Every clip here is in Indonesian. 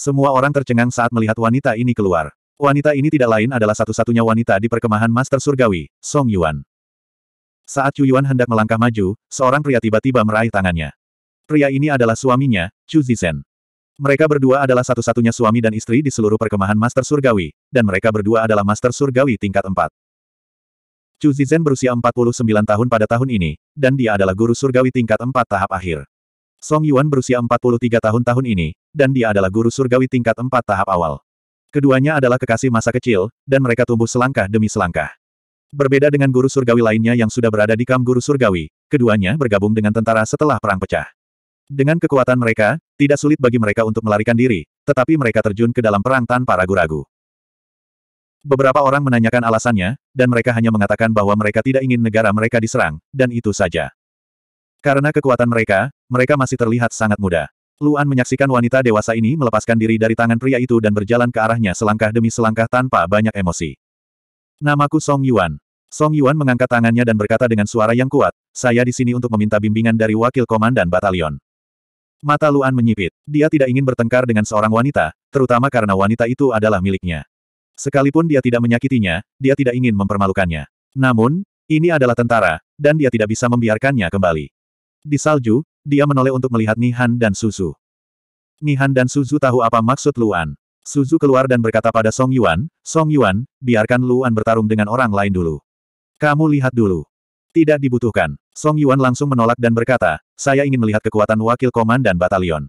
Semua orang tercengang saat melihat wanita ini keluar. Wanita ini tidak lain adalah satu-satunya wanita di perkemahan Master Surgawi, Song Yuan. Saat Chu Yuan hendak melangkah maju, seorang pria tiba-tiba meraih tangannya. Pria ini adalah suaminya, Chu Zizhen. Mereka berdua adalah satu-satunya suami dan istri di seluruh perkemahan Master Surgawi, dan mereka berdua adalah Master Surgawi tingkat 4. Chu Zizhen berusia 49 tahun pada tahun ini, dan dia adalah guru surgawi tingkat 4 tahap akhir. Song Yuan berusia 43 tahun tahun ini, dan dia adalah guru surgawi tingkat 4 tahap awal. Keduanya adalah kekasih masa kecil, dan mereka tumbuh selangkah demi selangkah. Berbeda dengan guru surgawi lainnya yang sudah berada di kamp guru surgawi, keduanya bergabung dengan tentara setelah perang pecah. Dengan kekuatan mereka, tidak sulit bagi mereka untuk melarikan diri, tetapi mereka terjun ke dalam perang tanpa ragu-ragu. Beberapa orang menanyakan alasannya, dan mereka hanya mengatakan bahwa mereka tidak ingin negara mereka diserang, dan itu saja. Karena kekuatan mereka, mereka masih terlihat sangat muda. Luan menyaksikan wanita dewasa ini melepaskan diri dari tangan pria itu dan berjalan ke arahnya selangkah demi selangkah tanpa banyak emosi. Namaku Song Yuan. Song Yuan mengangkat tangannya dan berkata dengan suara yang kuat, saya di sini untuk meminta bimbingan dari wakil komandan batalion. Mata Luan menyipit. Dia tidak ingin bertengkar dengan seorang wanita, terutama karena wanita itu adalah miliknya. Sekalipun dia tidak menyakitinya, dia tidak ingin mempermalukannya. Namun, ini adalah tentara, dan dia tidak bisa membiarkannya kembali. Di salju, dia menoleh untuk melihat Nihan dan Suzu. Nihan dan Suzu tahu apa maksud Luan. Suzu keluar dan berkata pada Song Yuan, Song Yuan, biarkan Luan bertarung dengan orang lain dulu. Kamu lihat dulu. Tidak dibutuhkan. Song Yuan langsung menolak dan berkata, saya ingin melihat kekuatan wakil komandan batalion.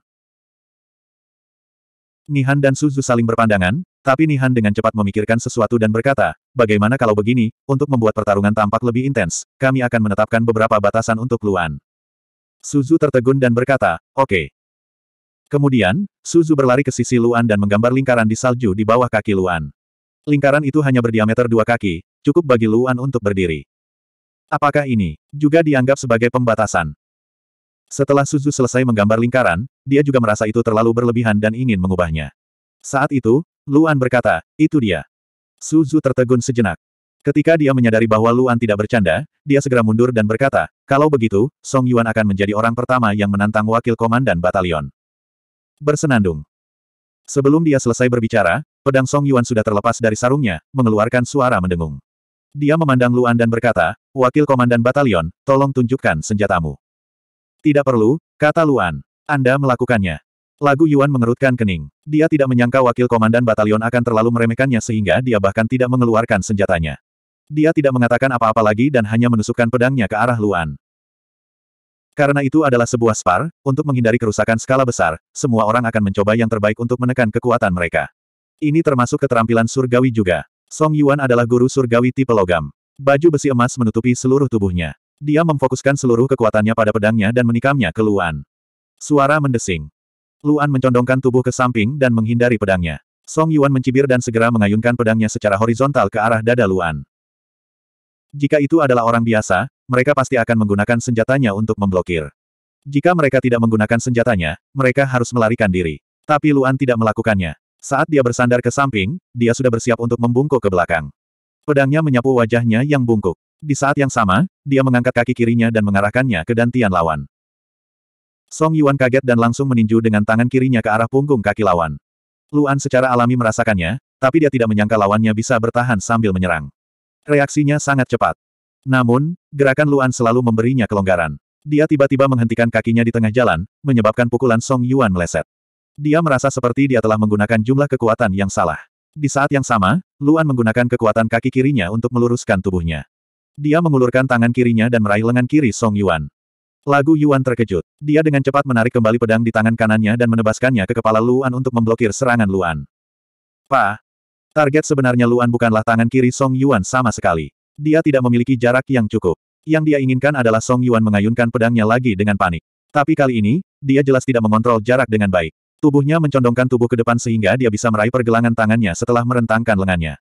Nihan dan Suzu saling berpandangan, tapi Nihan dengan cepat memikirkan sesuatu dan berkata, bagaimana kalau begini, untuk membuat pertarungan tampak lebih intens, kami akan menetapkan beberapa batasan untuk Luan. Suzu tertegun dan berkata, oke. Okay. Kemudian, Suzu berlari ke sisi Luan dan menggambar lingkaran di salju di bawah kaki Luan. Lingkaran itu hanya berdiameter dua kaki, cukup bagi Luan untuk berdiri. Apakah ini juga dianggap sebagai pembatasan? Setelah Suzu selesai menggambar lingkaran, dia juga merasa itu terlalu berlebihan dan ingin mengubahnya. Saat itu, Luan berkata, itu dia. Suzu tertegun sejenak. Ketika dia menyadari bahwa Luan tidak bercanda, dia segera mundur dan berkata, kalau begitu, Song Yuan akan menjadi orang pertama yang menantang wakil komandan batalion. Bersenandung. Sebelum dia selesai berbicara, pedang Song Yuan sudah terlepas dari sarungnya, mengeluarkan suara mendengung. Dia memandang Luan dan berkata, wakil komandan batalion, tolong tunjukkan senjatamu. Tidak perlu, kata Luan. Anda melakukannya. Lagu Yuan mengerutkan kening. Dia tidak menyangka wakil komandan batalion akan terlalu meremehkannya sehingga dia bahkan tidak mengeluarkan senjatanya. Dia tidak mengatakan apa-apa lagi dan hanya menusukkan pedangnya ke arah Luan. Karena itu adalah sebuah spar, untuk menghindari kerusakan skala besar, semua orang akan mencoba yang terbaik untuk menekan kekuatan mereka. Ini termasuk keterampilan surgawi juga. Song Yuan adalah guru surgawi tipe logam. Baju besi emas menutupi seluruh tubuhnya. Dia memfokuskan seluruh kekuatannya pada pedangnya dan menikamnya ke Luan. Suara mendesing. Luan mencondongkan tubuh ke samping dan menghindari pedangnya. Song Yuan mencibir dan segera mengayunkan pedangnya secara horizontal ke arah dada Luan. Jika itu adalah orang biasa, mereka pasti akan menggunakan senjatanya untuk memblokir. Jika mereka tidak menggunakan senjatanya, mereka harus melarikan diri. Tapi Luan tidak melakukannya. Saat dia bersandar ke samping, dia sudah bersiap untuk membungkuk ke belakang. Pedangnya menyapu wajahnya yang bungkuk. Di saat yang sama, dia mengangkat kaki kirinya dan mengarahkannya ke dantian lawan. Song Yuan kaget dan langsung meninju dengan tangan kirinya ke arah punggung kaki lawan. Luan secara alami merasakannya, tapi dia tidak menyangka lawannya bisa bertahan sambil menyerang. Reaksinya sangat cepat. Namun, gerakan Luan selalu memberinya kelonggaran. Dia tiba-tiba menghentikan kakinya di tengah jalan, menyebabkan pukulan Song Yuan meleset. Dia merasa seperti dia telah menggunakan jumlah kekuatan yang salah. Di saat yang sama, Luan menggunakan kekuatan kaki kirinya untuk meluruskan tubuhnya. Dia mengulurkan tangan kirinya dan meraih lengan kiri Song Yuan. Lagu Yuan terkejut. Dia dengan cepat menarik kembali pedang di tangan kanannya dan menebaskannya ke kepala Luan untuk memblokir serangan Luan. Pa, Target sebenarnya Luan bukanlah tangan kiri Song Yuan sama sekali. Dia tidak memiliki jarak yang cukup. Yang dia inginkan adalah Song Yuan mengayunkan pedangnya lagi dengan panik. Tapi kali ini, dia jelas tidak mengontrol jarak dengan baik. Tubuhnya mencondongkan tubuh ke depan sehingga dia bisa meraih pergelangan tangannya setelah merentangkan lengannya.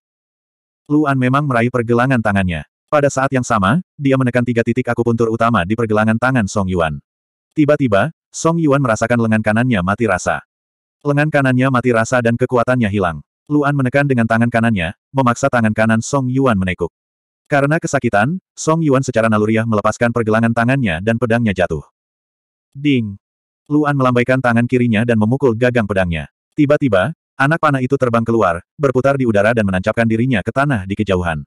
Luan memang meraih pergelangan tangannya. Pada saat yang sama, dia menekan tiga titik akupuntur utama di pergelangan tangan Song Yuan. Tiba-tiba, Song Yuan merasakan lengan kanannya mati rasa. Lengan kanannya mati rasa dan kekuatannya hilang. Luan menekan dengan tangan kanannya, memaksa tangan kanan Song Yuan menekuk. Karena kesakitan, Song Yuan secara naluriah melepaskan pergelangan tangannya dan pedangnya jatuh. Ding! Luan melambaikan tangan kirinya dan memukul gagang pedangnya. Tiba-tiba, anak panah itu terbang keluar, berputar di udara dan menancapkan dirinya ke tanah di kejauhan.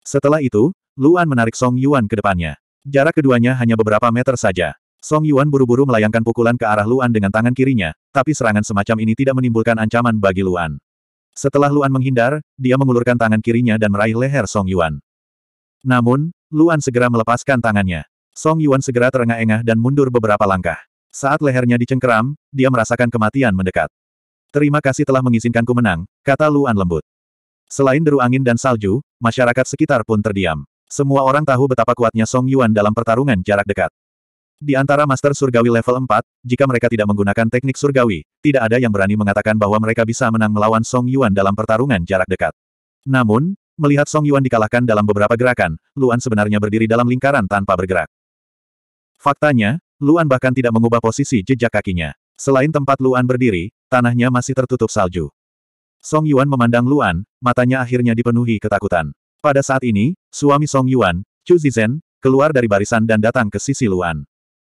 Setelah itu, Luan menarik Song Yuan ke depannya. Jarak keduanya hanya beberapa meter saja. Song Yuan buru-buru melayangkan pukulan ke arah Luan dengan tangan kirinya, tapi serangan semacam ini tidak menimbulkan ancaman bagi Luan. Setelah Luan menghindar, dia mengulurkan tangan kirinya dan meraih leher Song Yuan. Namun, Luan segera melepaskan tangannya. Song Yuan segera terengah-engah dan mundur beberapa langkah. Saat lehernya dicengkeram, dia merasakan kematian mendekat. Terima kasih telah mengizinkanku menang, kata Luan lembut. Selain deru angin dan salju, masyarakat sekitar pun terdiam. Semua orang tahu betapa kuatnya Song Yuan dalam pertarungan jarak dekat. Di antara Master Surgawi level 4, jika mereka tidak menggunakan teknik Surgawi, tidak ada yang berani mengatakan bahwa mereka bisa menang melawan Song Yuan dalam pertarungan jarak dekat. Namun, melihat Song Yuan dikalahkan dalam beberapa gerakan, Luan sebenarnya berdiri dalam lingkaran tanpa bergerak. Faktanya, Luan bahkan tidak mengubah posisi jejak kakinya. Selain tempat Luan berdiri, tanahnya masih tertutup salju. Song Yuan memandang Luan, matanya akhirnya dipenuhi ketakutan. Pada saat ini, suami Song Yuan, Chu Zizhen, keluar dari barisan dan datang ke sisi Luan.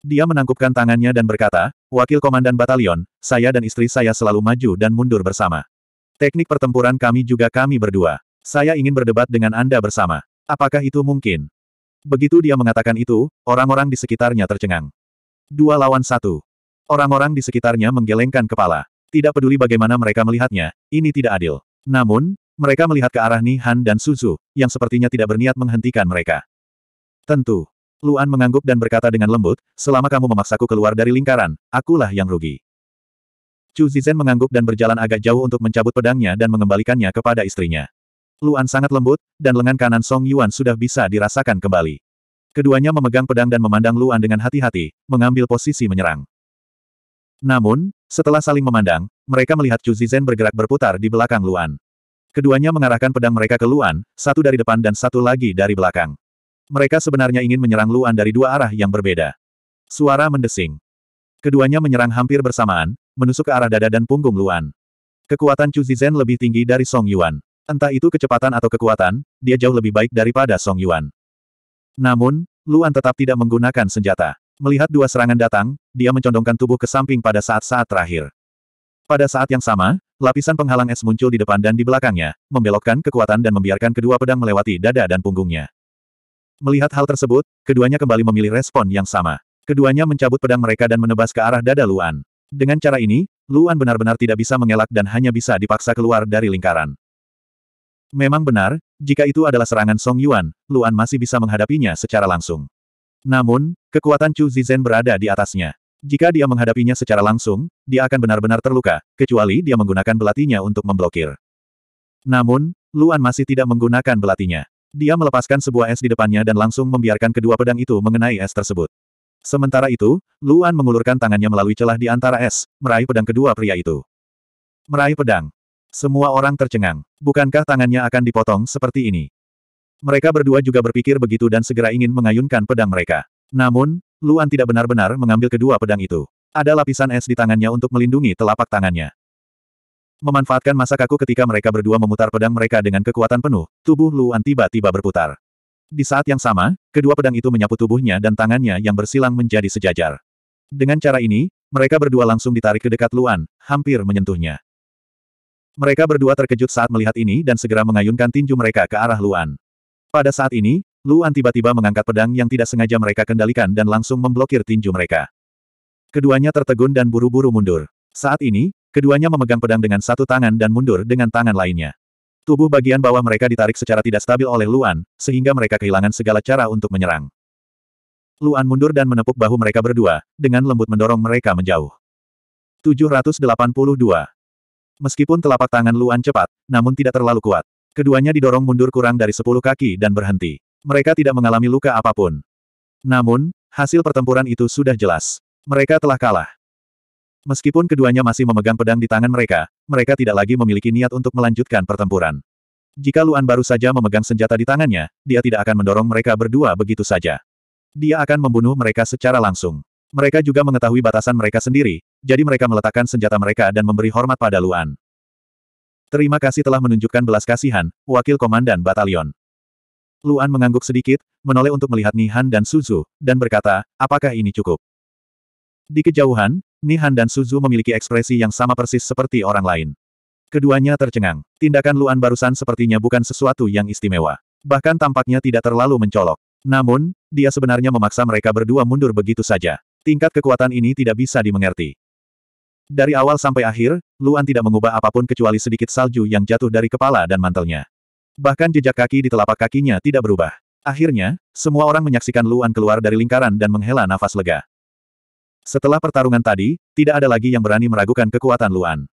Dia menangkupkan tangannya dan berkata, Wakil Komandan Batalion, saya dan istri saya selalu maju dan mundur bersama. Teknik pertempuran kami juga kami berdua. Saya ingin berdebat dengan Anda bersama. Apakah itu mungkin? Begitu dia mengatakan itu, orang-orang di sekitarnya tercengang. Dua lawan satu. Orang-orang di sekitarnya menggelengkan kepala. Tidak peduli bagaimana mereka melihatnya, ini tidak adil. Namun, mereka melihat ke arah Nihan dan Suzu, yang sepertinya tidak berniat menghentikan mereka. Tentu. Luan mengangguk dan berkata dengan lembut, selama kamu memaksaku keluar dari lingkaran, akulah yang rugi. Chu Zizhen mengangguk dan berjalan agak jauh untuk mencabut pedangnya dan mengembalikannya kepada istrinya. Luan sangat lembut, dan lengan kanan Song Yuan sudah bisa dirasakan kembali. Keduanya memegang pedang dan memandang Luan dengan hati-hati, mengambil posisi menyerang. Namun, setelah saling memandang, mereka melihat Chu Zizhen bergerak berputar di belakang Luan. Keduanya mengarahkan pedang mereka ke Luan, satu dari depan dan satu lagi dari belakang. Mereka sebenarnya ingin menyerang Luan dari dua arah yang berbeda. Suara mendesing. Keduanya menyerang hampir bersamaan, menusuk ke arah dada dan punggung Luan. Kekuatan Chu Zizhen lebih tinggi dari Song Yuan. Entah itu kecepatan atau kekuatan, dia jauh lebih baik daripada Song Yuan. Namun, Luan tetap tidak menggunakan senjata. Melihat dua serangan datang, dia mencondongkan tubuh ke samping pada saat-saat terakhir. Pada saat yang sama, lapisan penghalang es muncul di depan dan di belakangnya, membelokkan kekuatan dan membiarkan kedua pedang melewati dada dan punggungnya. Melihat hal tersebut, keduanya kembali memilih respon yang sama. Keduanya mencabut pedang mereka dan menebas ke arah dada Luan. Dengan cara ini, Luan benar-benar tidak bisa mengelak dan hanya bisa dipaksa keluar dari lingkaran. Memang benar, jika itu adalah serangan Song Yuan, Luan masih bisa menghadapinya secara langsung. Namun, kekuatan Chu Zizhen berada di atasnya. Jika dia menghadapinya secara langsung, dia akan benar-benar terluka, kecuali dia menggunakan belatinya untuk memblokir. Namun, Luan masih tidak menggunakan belatinya. Dia melepaskan sebuah es di depannya dan langsung membiarkan kedua pedang itu mengenai es tersebut. Sementara itu, Luan mengulurkan tangannya melalui celah di antara es, meraih pedang kedua pria itu. Meraih pedang. Semua orang tercengang. Bukankah tangannya akan dipotong seperti ini? Mereka berdua juga berpikir begitu dan segera ingin mengayunkan pedang mereka. Namun, Luan tidak benar-benar mengambil kedua pedang itu. Ada lapisan es di tangannya untuk melindungi telapak tangannya. Memanfaatkan masa kaku ketika mereka berdua memutar pedang mereka dengan kekuatan penuh, tubuh Luan tiba-tiba berputar. Di saat yang sama, kedua pedang itu menyapu tubuhnya dan tangannya yang bersilang menjadi sejajar. Dengan cara ini, mereka berdua langsung ditarik ke dekat Luan, hampir menyentuhnya. Mereka berdua terkejut saat melihat ini dan segera mengayunkan tinju mereka ke arah Luan. Pada saat ini, Luan tiba-tiba mengangkat pedang yang tidak sengaja mereka kendalikan dan langsung memblokir tinju mereka. Keduanya tertegun dan buru-buru mundur. Saat ini, Keduanya memegang pedang dengan satu tangan dan mundur dengan tangan lainnya. Tubuh bagian bawah mereka ditarik secara tidak stabil oleh Luan, sehingga mereka kehilangan segala cara untuk menyerang. Luan mundur dan menepuk bahu mereka berdua, dengan lembut mendorong mereka menjauh. 782. Meskipun telapak tangan Luan cepat, namun tidak terlalu kuat. Keduanya didorong mundur kurang dari 10 kaki dan berhenti. Mereka tidak mengalami luka apapun. Namun, hasil pertempuran itu sudah jelas. Mereka telah kalah. Meskipun keduanya masih memegang pedang di tangan mereka, mereka tidak lagi memiliki niat untuk melanjutkan pertempuran. Jika Luan baru saja memegang senjata di tangannya, dia tidak akan mendorong mereka berdua begitu saja. Dia akan membunuh mereka secara langsung. Mereka juga mengetahui batasan mereka sendiri, jadi mereka meletakkan senjata mereka dan memberi hormat pada Luan. Terima kasih telah menunjukkan belas kasihan, Wakil Komandan Batalion. Luan mengangguk sedikit, menoleh untuk melihat Nihan dan Suzu, dan berkata, apakah ini cukup? Di kejauhan, Nihan dan Suzu memiliki ekspresi yang sama persis seperti orang lain. Keduanya tercengang. Tindakan Luan barusan sepertinya bukan sesuatu yang istimewa. Bahkan tampaknya tidak terlalu mencolok. Namun, dia sebenarnya memaksa mereka berdua mundur begitu saja. Tingkat kekuatan ini tidak bisa dimengerti. Dari awal sampai akhir, Luan tidak mengubah apapun kecuali sedikit salju yang jatuh dari kepala dan mantelnya. Bahkan jejak kaki di telapak kakinya tidak berubah. Akhirnya, semua orang menyaksikan Luan keluar dari lingkaran dan menghela nafas lega. Setelah pertarungan tadi, tidak ada lagi yang berani meragukan kekuatan Luan.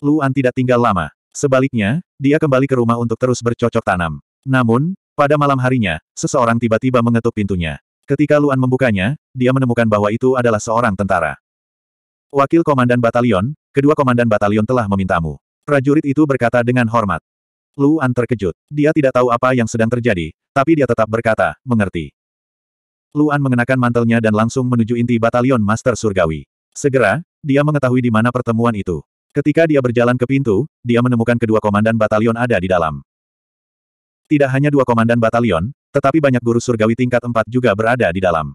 Luan tidak tinggal lama. Sebaliknya, dia kembali ke rumah untuk terus bercocok tanam. Namun, pada malam harinya, seseorang tiba-tiba mengetuk pintunya. Ketika Luan membukanya, dia menemukan bahwa itu adalah seorang tentara. Wakil Komandan Batalion, kedua Komandan Batalion telah memintamu. Prajurit itu berkata dengan hormat. Luan terkejut. Dia tidak tahu apa yang sedang terjadi, tapi dia tetap berkata, mengerti. Luan mengenakan mantelnya dan langsung menuju inti batalion Master Surgawi. Segera, dia mengetahui di mana pertemuan itu. Ketika dia berjalan ke pintu, dia menemukan kedua komandan batalion ada di dalam. Tidak hanya dua komandan batalion, tetapi banyak guru surgawi tingkat empat juga berada di dalam.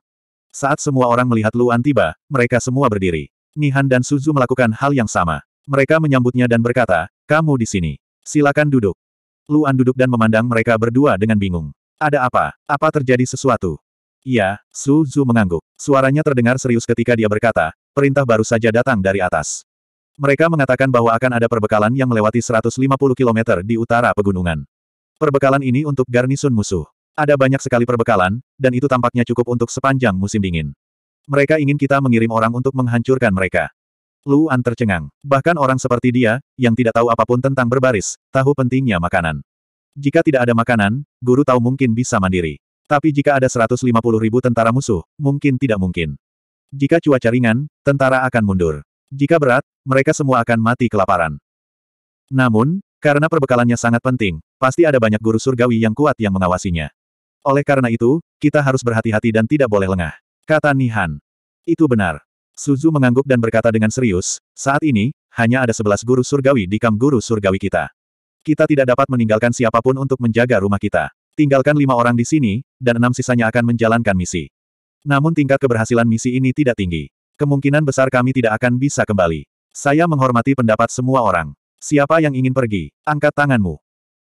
Saat semua orang melihat Luan tiba, mereka semua berdiri. Nihan dan Suzu melakukan hal yang sama. Mereka menyambutnya dan berkata, kamu di sini. Silakan duduk. Luan duduk dan memandang mereka berdua dengan bingung. Ada apa? Apa terjadi sesuatu? Iya, Su Zhu mengangguk. Suaranya terdengar serius ketika dia berkata, perintah baru saja datang dari atas. Mereka mengatakan bahwa akan ada perbekalan yang melewati 150 km di utara pegunungan. Perbekalan ini untuk garnisun musuh. Ada banyak sekali perbekalan, dan itu tampaknya cukup untuk sepanjang musim dingin. Mereka ingin kita mengirim orang untuk menghancurkan mereka. Luan tercengang. Bahkan orang seperti dia, yang tidak tahu apapun tentang berbaris, tahu pentingnya makanan. Jika tidak ada makanan, guru tahu mungkin bisa mandiri. Tapi jika ada 150 ribu tentara musuh, mungkin tidak mungkin. Jika cuaca ringan, tentara akan mundur. Jika berat, mereka semua akan mati kelaparan. Namun, karena perbekalannya sangat penting, pasti ada banyak guru surgawi yang kuat yang mengawasinya. Oleh karena itu, kita harus berhati-hati dan tidak boleh lengah. Kata Nihan. Itu benar. Suzu mengangguk dan berkata dengan serius, saat ini, hanya ada 11 guru surgawi di kamp guru surgawi kita. Kita tidak dapat meninggalkan siapapun untuk menjaga rumah kita. Tinggalkan lima orang di sini, dan enam sisanya akan menjalankan misi. Namun tingkat keberhasilan misi ini tidak tinggi. Kemungkinan besar kami tidak akan bisa kembali. Saya menghormati pendapat semua orang. Siapa yang ingin pergi? Angkat tanganmu.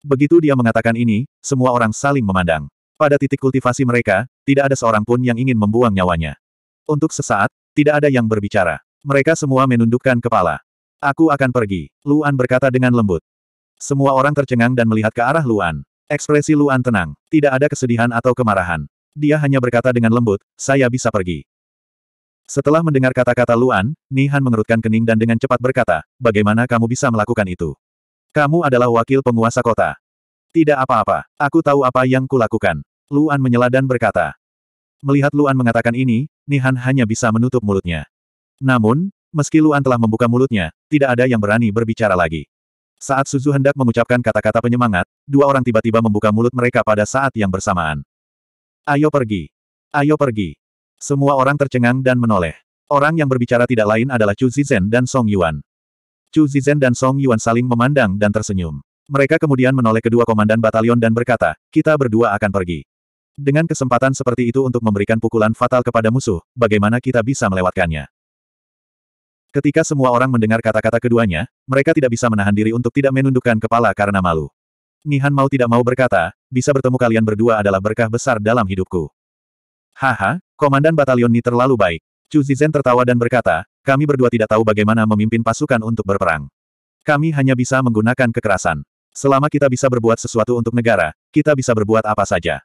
Begitu dia mengatakan ini, semua orang saling memandang. Pada titik kultivasi mereka, tidak ada seorang pun yang ingin membuang nyawanya. Untuk sesaat, tidak ada yang berbicara. Mereka semua menundukkan kepala. Aku akan pergi, Luan berkata dengan lembut. Semua orang tercengang dan melihat ke arah Luan. Ekspresi Luan tenang, tidak ada kesedihan atau kemarahan. Dia hanya berkata dengan lembut, saya bisa pergi. Setelah mendengar kata-kata Luan, Nihan mengerutkan kening dan dengan cepat berkata, bagaimana kamu bisa melakukan itu? Kamu adalah wakil penguasa kota. Tidak apa-apa, aku tahu apa yang kulakukan. Luan menyela dan berkata. Melihat Luan mengatakan ini, Nihan hanya bisa menutup mulutnya. Namun, meski Luan telah membuka mulutnya, tidak ada yang berani berbicara lagi. Saat Suzu hendak mengucapkan kata-kata penyemangat, dua orang tiba-tiba membuka mulut mereka pada saat yang bersamaan. Ayo pergi. Ayo pergi. Semua orang tercengang dan menoleh. Orang yang berbicara tidak lain adalah Chu Zizhen dan Song Yuan. Chu Zizhen dan Song Yuan saling memandang dan tersenyum. Mereka kemudian menoleh kedua komandan batalion dan berkata, kita berdua akan pergi. Dengan kesempatan seperti itu untuk memberikan pukulan fatal kepada musuh, bagaimana kita bisa melewatkannya? Ketika semua orang mendengar kata-kata keduanya, mereka tidak bisa menahan diri untuk tidak menundukkan kepala karena malu. Nihan mau tidak mau berkata, bisa bertemu kalian berdua adalah berkah besar dalam hidupku. Haha, komandan batalion ini terlalu baik. Chu Zizhen tertawa dan berkata, kami berdua tidak tahu bagaimana memimpin pasukan untuk berperang. Kami hanya bisa menggunakan kekerasan. Selama kita bisa berbuat sesuatu untuk negara, kita bisa berbuat apa saja.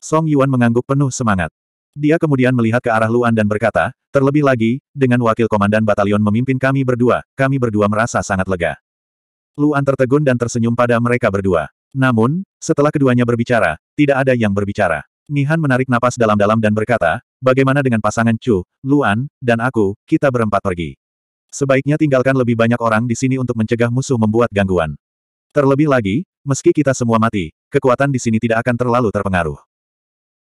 Song Yuan mengangguk penuh semangat. Dia kemudian melihat ke arah Luan dan berkata, terlebih lagi, dengan wakil komandan batalion memimpin kami berdua, kami berdua merasa sangat lega. Luan tertegun dan tersenyum pada mereka berdua. Namun, setelah keduanya berbicara, tidak ada yang berbicara. Nihan menarik napas dalam-dalam dan berkata, bagaimana dengan pasangan Chu, Luan, dan aku, kita berempat pergi. Sebaiknya tinggalkan lebih banyak orang di sini untuk mencegah musuh membuat gangguan. Terlebih lagi, meski kita semua mati, kekuatan di sini tidak akan terlalu terpengaruh.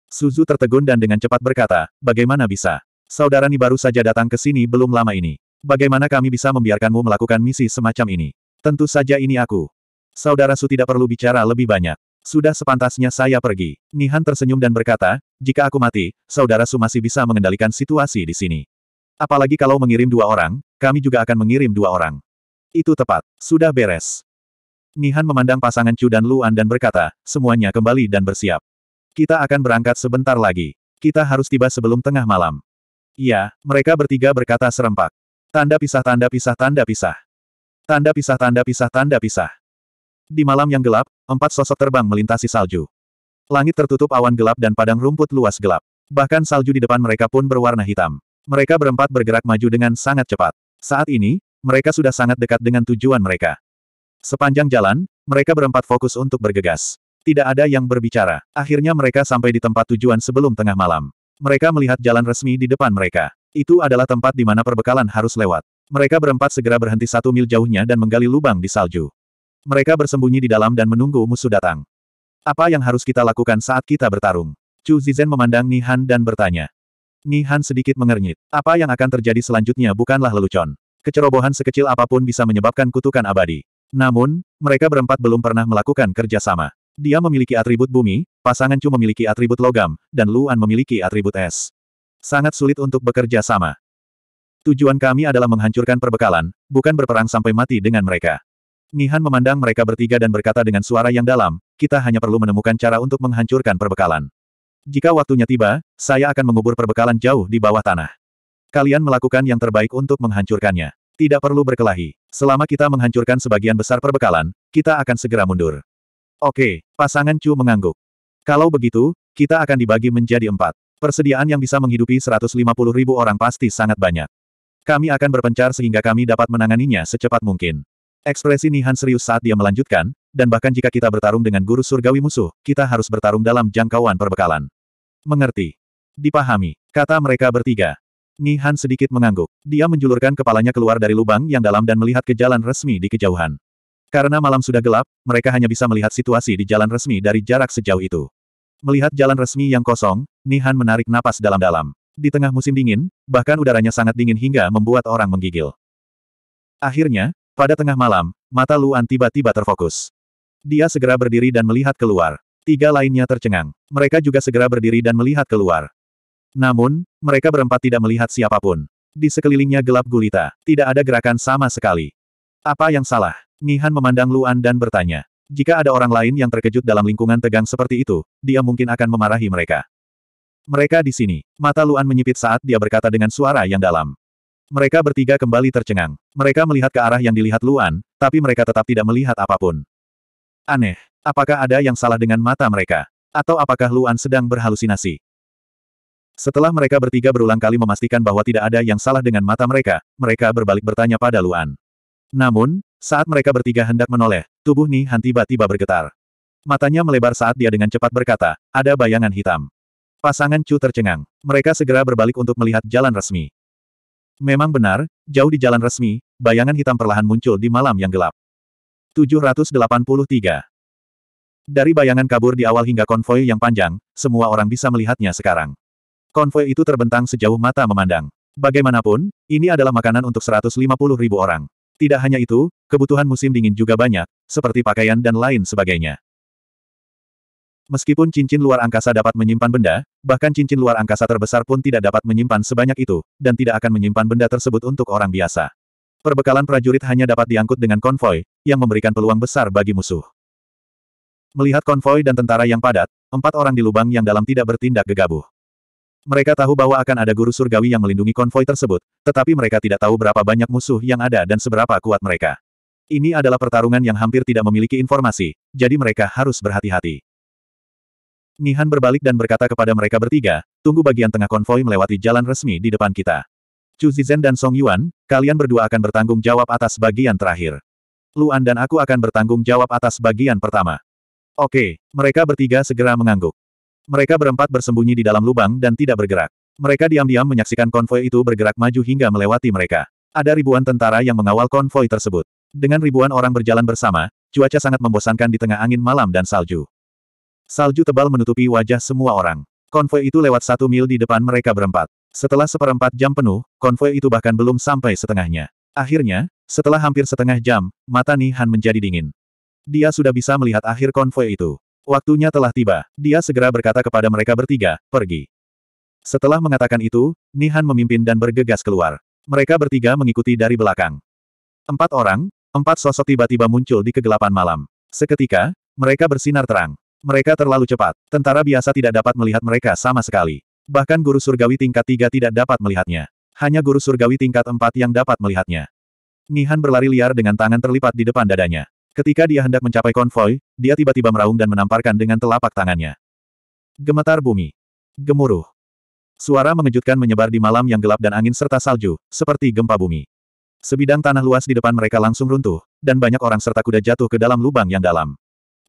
Suzu tertegun dan dengan cepat berkata, bagaimana bisa? Saudara Ni baru saja datang ke sini belum lama ini. Bagaimana kami bisa membiarkanmu melakukan misi semacam ini? Tentu saja ini aku. Saudara Su tidak perlu bicara lebih banyak. Sudah sepantasnya saya pergi. Nihan tersenyum dan berkata, jika aku mati, saudara Su masih bisa mengendalikan situasi di sini. Apalagi kalau mengirim dua orang, kami juga akan mengirim dua orang. Itu tepat. Sudah beres. Nihan memandang pasangan Chu dan Luan dan berkata, semuanya kembali dan bersiap. Kita akan berangkat sebentar lagi. Kita harus tiba sebelum tengah malam. Iya, mereka bertiga berkata serempak. Tanda pisah tanda pisah tanda pisah. Tanda pisah tanda pisah tanda pisah. Di malam yang gelap, empat sosok terbang melintasi salju. Langit tertutup awan gelap dan padang rumput luas gelap. Bahkan salju di depan mereka pun berwarna hitam. Mereka berempat bergerak maju dengan sangat cepat. Saat ini, mereka sudah sangat dekat dengan tujuan mereka. Sepanjang jalan, mereka berempat fokus untuk bergegas. Tidak ada yang berbicara. Akhirnya mereka sampai di tempat tujuan sebelum tengah malam. Mereka melihat jalan resmi di depan mereka. Itu adalah tempat di mana perbekalan harus lewat. Mereka berempat segera berhenti satu mil jauhnya dan menggali lubang di salju. Mereka bersembunyi di dalam dan menunggu musuh datang. Apa yang harus kita lakukan saat kita bertarung? Chu Zizhen memandang Nihan dan bertanya. Nihan sedikit mengernyit. Apa yang akan terjadi selanjutnya bukanlah lelucon. Kecerobohan sekecil apapun bisa menyebabkan kutukan abadi. Namun, mereka berempat belum pernah melakukan kerjasama. Dia memiliki atribut bumi, pasangan Chu memiliki atribut logam, dan Luan memiliki atribut es. Sangat sulit untuk bekerja sama. Tujuan kami adalah menghancurkan perbekalan, bukan berperang sampai mati dengan mereka. Nihan memandang mereka bertiga dan berkata dengan suara yang dalam, kita hanya perlu menemukan cara untuk menghancurkan perbekalan. Jika waktunya tiba, saya akan mengubur perbekalan jauh di bawah tanah. Kalian melakukan yang terbaik untuk menghancurkannya. Tidak perlu berkelahi. Selama kita menghancurkan sebagian besar perbekalan, kita akan segera mundur. Oke, pasangan Chu mengangguk. Kalau begitu, kita akan dibagi menjadi empat. Persediaan yang bisa menghidupi 150 ribu orang pasti sangat banyak. Kami akan berpencar sehingga kami dapat menanganinya secepat mungkin. Ekspresi Nihan serius saat dia melanjutkan, dan bahkan jika kita bertarung dengan guru surgawi musuh, kita harus bertarung dalam jangkauan perbekalan. Mengerti. Dipahami, kata mereka bertiga. Nihan sedikit mengangguk. Dia menjulurkan kepalanya keluar dari lubang yang dalam dan melihat ke jalan resmi di kejauhan. Karena malam sudah gelap, mereka hanya bisa melihat situasi di jalan resmi dari jarak sejauh itu. Melihat jalan resmi yang kosong, Nihan menarik napas dalam-dalam. Di tengah musim dingin, bahkan udaranya sangat dingin hingga membuat orang menggigil. Akhirnya, pada tengah malam, mata Luan tiba-tiba terfokus. Dia segera berdiri dan melihat keluar. Tiga lainnya tercengang. Mereka juga segera berdiri dan melihat keluar. Namun, mereka berempat tidak melihat siapapun. Di sekelilingnya gelap gulita, tidak ada gerakan sama sekali. Apa yang salah? Nihan memandang Luan dan bertanya. Jika ada orang lain yang terkejut dalam lingkungan tegang seperti itu, dia mungkin akan memarahi mereka. Mereka di sini. Mata Luan menyipit saat dia berkata dengan suara yang dalam. Mereka bertiga kembali tercengang. Mereka melihat ke arah yang dilihat Luan, tapi mereka tetap tidak melihat apapun. Aneh. Apakah ada yang salah dengan mata mereka? Atau apakah Luan sedang berhalusinasi? Setelah mereka bertiga berulang kali memastikan bahwa tidak ada yang salah dengan mata mereka, mereka berbalik bertanya pada Luan. Namun, saat mereka bertiga hendak menoleh, tubuh Ni Han tiba-tiba bergetar. Matanya melebar saat dia dengan cepat berkata, ada bayangan hitam. Pasangan Chu tercengang. Mereka segera berbalik untuk melihat jalan resmi. Memang benar, jauh di jalan resmi, bayangan hitam perlahan muncul di malam yang gelap. 783. Dari bayangan kabur di awal hingga konvoi yang panjang, semua orang bisa melihatnya sekarang. Konvoi itu terbentang sejauh mata memandang. Bagaimanapun, ini adalah makanan untuk 150 ribu orang. Tidak hanya itu, kebutuhan musim dingin juga banyak, seperti pakaian dan lain sebagainya. Meskipun cincin luar angkasa dapat menyimpan benda, bahkan cincin luar angkasa terbesar pun tidak dapat menyimpan sebanyak itu, dan tidak akan menyimpan benda tersebut untuk orang biasa. Perbekalan prajurit hanya dapat diangkut dengan konvoi, yang memberikan peluang besar bagi musuh. Melihat konvoi dan tentara yang padat, empat orang di lubang yang dalam tidak bertindak gegabah. Mereka tahu bahwa akan ada guru surgawi yang melindungi konvoi tersebut, tetapi mereka tidak tahu berapa banyak musuh yang ada dan seberapa kuat mereka. Ini adalah pertarungan yang hampir tidak memiliki informasi, jadi mereka harus berhati-hati. Nihan berbalik dan berkata kepada mereka bertiga, tunggu bagian tengah konvoi melewati jalan resmi di depan kita. Chu Zizhen dan Song Yuan, kalian berdua akan bertanggung jawab atas bagian terakhir. Luan dan aku akan bertanggung jawab atas bagian pertama. Oke, mereka bertiga segera mengangguk. Mereka berempat bersembunyi di dalam lubang dan tidak bergerak. Mereka diam-diam menyaksikan konvoi itu bergerak maju hingga melewati mereka. Ada ribuan tentara yang mengawal konvoi tersebut. Dengan ribuan orang berjalan bersama, cuaca sangat membosankan di tengah angin malam dan salju. Salju tebal menutupi wajah semua orang. Konvoi itu lewat satu mil di depan mereka berempat. Setelah seperempat jam penuh, konvoi itu bahkan belum sampai setengahnya. Akhirnya, setelah hampir setengah jam, mata Nihan menjadi dingin. Dia sudah bisa melihat akhir konvoi itu. Waktunya telah tiba. Dia segera berkata kepada mereka bertiga, pergi. Setelah mengatakan itu, Nihan memimpin dan bergegas keluar. Mereka bertiga mengikuti dari belakang. Empat orang, empat sosok tiba-tiba muncul di kegelapan malam. Seketika, mereka bersinar terang. Mereka terlalu cepat. Tentara biasa tidak dapat melihat mereka sama sekali. Bahkan guru surgawi tingkat tiga tidak dapat melihatnya. Hanya guru surgawi tingkat empat yang dapat melihatnya. Nihan berlari liar dengan tangan terlipat di depan dadanya. Ketika dia hendak mencapai konvoi, dia tiba-tiba meraung dan menamparkan dengan telapak tangannya. Gemetar bumi. Gemuruh. Suara mengejutkan menyebar di malam yang gelap dan angin serta salju, seperti gempa bumi. Sebidang tanah luas di depan mereka langsung runtuh, dan banyak orang serta kuda jatuh ke dalam lubang yang dalam.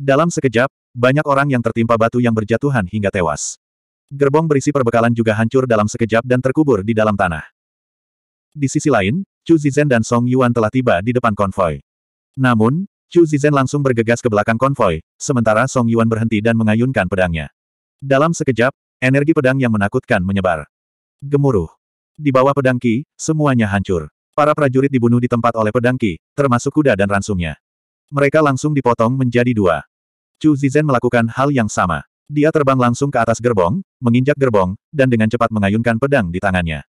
Dalam sekejap, banyak orang yang tertimpa batu yang berjatuhan hingga tewas. Gerbong berisi perbekalan juga hancur dalam sekejap dan terkubur di dalam tanah. Di sisi lain, Chu Zizhen dan Song Yuan telah tiba di depan konvoi. Namun, Chu Zizhen langsung bergegas ke belakang konvoi, sementara Song Yuan berhenti dan mengayunkan pedangnya. Dalam sekejap, energi pedang yang menakutkan menyebar. Gemuruh. Di bawah pedang Qi, semuanya hancur. Para prajurit dibunuh di tempat oleh pedang Qi, termasuk kuda dan ransumnya. Mereka langsung dipotong menjadi dua. Chu Zizhen melakukan hal yang sama. Dia terbang langsung ke atas gerbong, menginjak gerbong, dan dengan cepat mengayunkan pedang di tangannya.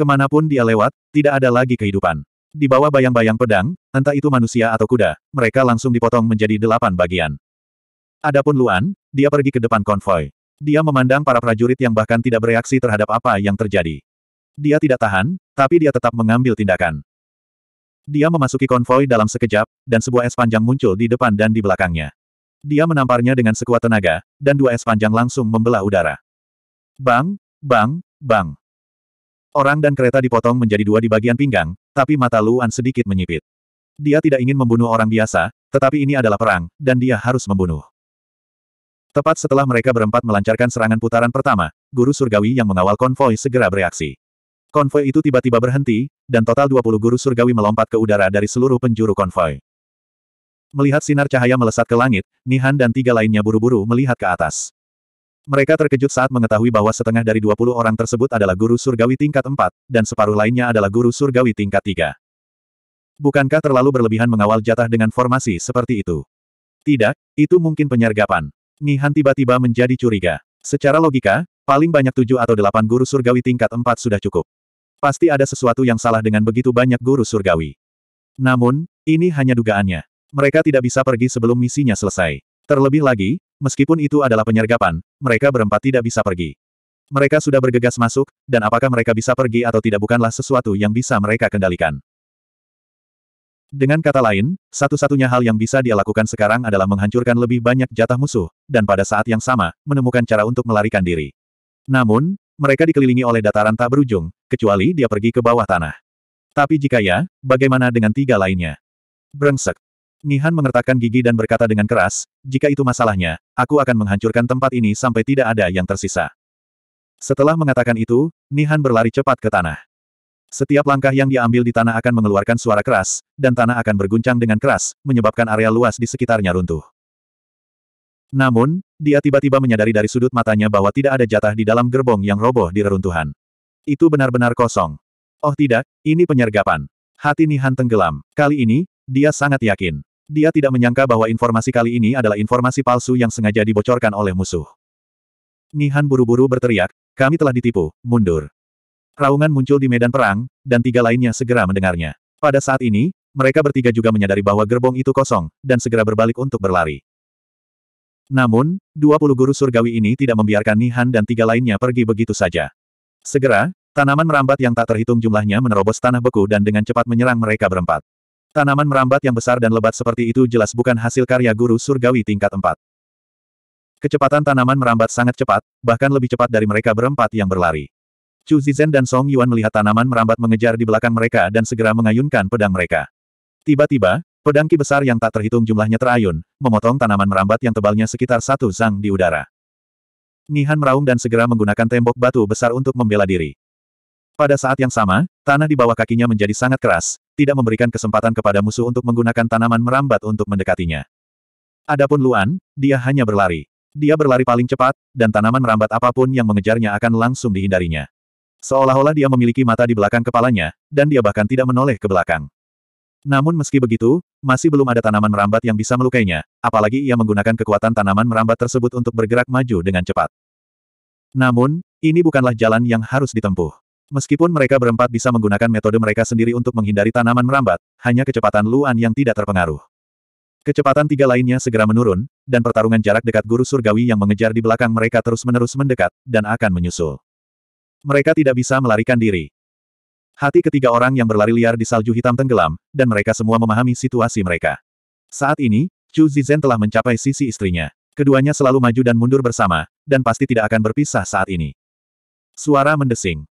Kemanapun dia lewat, tidak ada lagi kehidupan. Di bawah bayang-bayang pedang, entah itu manusia atau kuda, mereka langsung dipotong menjadi delapan bagian. Adapun Luan, dia pergi ke depan konvoi. Dia memandang para prajurit yang bahkan tidak bereaksi terhadap apa yang terjadi. Dia tidak tahan, tapi dia tetap mengambil tindakan. Dia memasuki konvoi dalam sekejap, dan sebuah es panjang muncul di depan dan di belakangnya. Dia menamparnya dengan sekuat tenaga, dan dua es panjang langsung membelah udara. Bang, bang, bang. Orang dan kereta dipotong menjadi dua di bagian pinggang, tapi mata Luan sedikit menyipit. Dia tidak ingin membunuh orang biasa, tetapi ini adalah perang, dan dia harus membunuh. Tepat setelah mereka berempat melancarkan serangan putaran pertama, guru surgawi yang mengawal konvoi segera bereaksi. Konvoi itu tiba-tiba berhenti, dan total 20 guru surgawi melompat ke udara dari seluruh penjuru konvoi. Melihat sinar cahaya melesat ke langit, Nihan dan tiga lainnya buru-buru melihat ke atas. Mereka terkejut saat mengetahui bahwa setengah dari 20 orang tersebut adalah guru surgawi tingkat 4, dan separuh lainnya adalah guru surgawi tingkat 3. Bukankah terlalu berlebihan mengawal jatah dengan formasi seperti itu? Tidak, itu mungkin penyergapan. Nihan tiba-tiba menjadi curiga. Secara logika, paling banyak tujuh atau delapan guru surgawi tingkat empat sudah cukup. Pasti ada sesuatu yang salah dengan begitu banyak guru surgawi. Namun, ini hanya dugaannya. Mereka tidak bisa pergi sebelum misinya selesai. Terlebih lagi, Meskipun itu adalah penyergapan, mereka berempat tidak bisa pergi. Mereka sudah bergegas masuk, dan apakah mereka bisa pergi atau tidak bukanlah sesuatu yang bisa mereka kendalikan. Dengan kata lain, satu-satunya hal yang bisa dia lakukan sekarang adalah menghancurkan lebih banyak jatah musuh, dan pada saat yang sama, menemukan cara untuk melarikan diri. Namun, mereka dikelilingi oleh dataran tak berujung, kecuali dia pergi ke bawah tanah. Tapi jika ya, bagaimana dengan tiga lainnya? Brengsek. Nihan mengertakkan gigi dan berkata dengan keras, jika itu masalahnya, aku akan menghancurkan tempat ini sampai tidak ada yang tersisa. Setelah mengatakan itu, Nihan berlari cepat ke tanah. Setiap langkah yang diambil di tanah akan mengeluarkan suara keras, dan tanah akan berguncang dengan keras, menyebabkan area luas di sekitarnya runtuh. Namun, dia tiba-tiba menyadari dari sudut matanya bahwa tidak ada jatah di dalam gerbong yang roboh di reruntuhan. Itu benar-benar kosong. Oh tidak, ini penyergapan. Hati Nihan tenggelam. Kali ini, dia sangat yakin. Dia tidak menyangka bahwa informasi kali ini adalah informasi palsu yang sengaja dibocorkan oleh musuh. Nihan buru-buru berteriak, kami telah ditipu, mundur. Raungan muncul di medan perang, dan tiga lainnya segera mendengarnya. Pada saat ini, mereka bertiga juga menyadari bahwa gerbong itu kosong, dan segera berbalik untuk berlari. Namun, 20 guru surgawi ini tidak membiarkan Nihan dan tiga lainnya pergi begitu saja. Segera, tanaman merambat yang tak terhitung jumlahnya menerobos tanah beku dan dengan cepat menyerang mereka berempat. Tanaman merambat yang besar dan lebat seperti itu jelas bukan hasil karya guru surgawi tingkat 4. Kecepatan tanaman merambat sangat cepat, bahkan lebih cepat dari mereka berempat yang berlari. Chu Zizhen dan Song Yuan melihat tanaman merambat mengejar di belakang mereka dan segera mengayunkan pedang mereka. Tiba-tiba, pedang ki besar yang tak terhitung jumlahnya terayun, memotong tanaman merambat yang tebalnya sekitar satu zang di udara. Nihan meraung dan segera menggunakan tembok batu besar untuk membela diri. Pada saat yang sama, tanah di bawah kakinya menjadi sangat keras, tidak memberikan kesempatan kepada musuh untuk menggunakan tanaman merambat untuk mendekatinya. Adapun Luan, dia hanya berlari. Dia berlari paling cepat, dan tanaman merambat apapun yang mengejarnya akan langsung dihindarinya. Seolah-olah dia memiliki mata di belakang kepalanya, dan dia bahkan tidak menoleh ke belakang. Namun meski begitu, masih belum ada tanaman merambat yang bisa melukainya, apalagi ia menggunakan kekuatan tanaman merambat tersebut untuk bergerak maju dengan cepat. Namun, ini bukanlah jalan yang harus ditempuh. Meskipun mereka berempat bisa menggunakan metode mereka sendiri untuk menghindari tanaman merambat, hanya kecepatan Luan yang tidak terpengaruh. Kecepatan tiga lainnya segera menurun, dan pertarungan jarak dekat guru surgawi yang mengejar di belakang mereka terus-menerus mendekat, dan akan menyusul. Mereka tidak bisa melarikan diri. Hati ketiga orang yang berlari liar di salju hitam tenggelam, dan mereka semua memahami situasi mereka. Saat ini, Chu Zizhen telah mencapai sisi istrinya. Keduanya selalu maju dan mundur bersama, dan pasti tidak akan berpisah saat ini. Suara mendesing.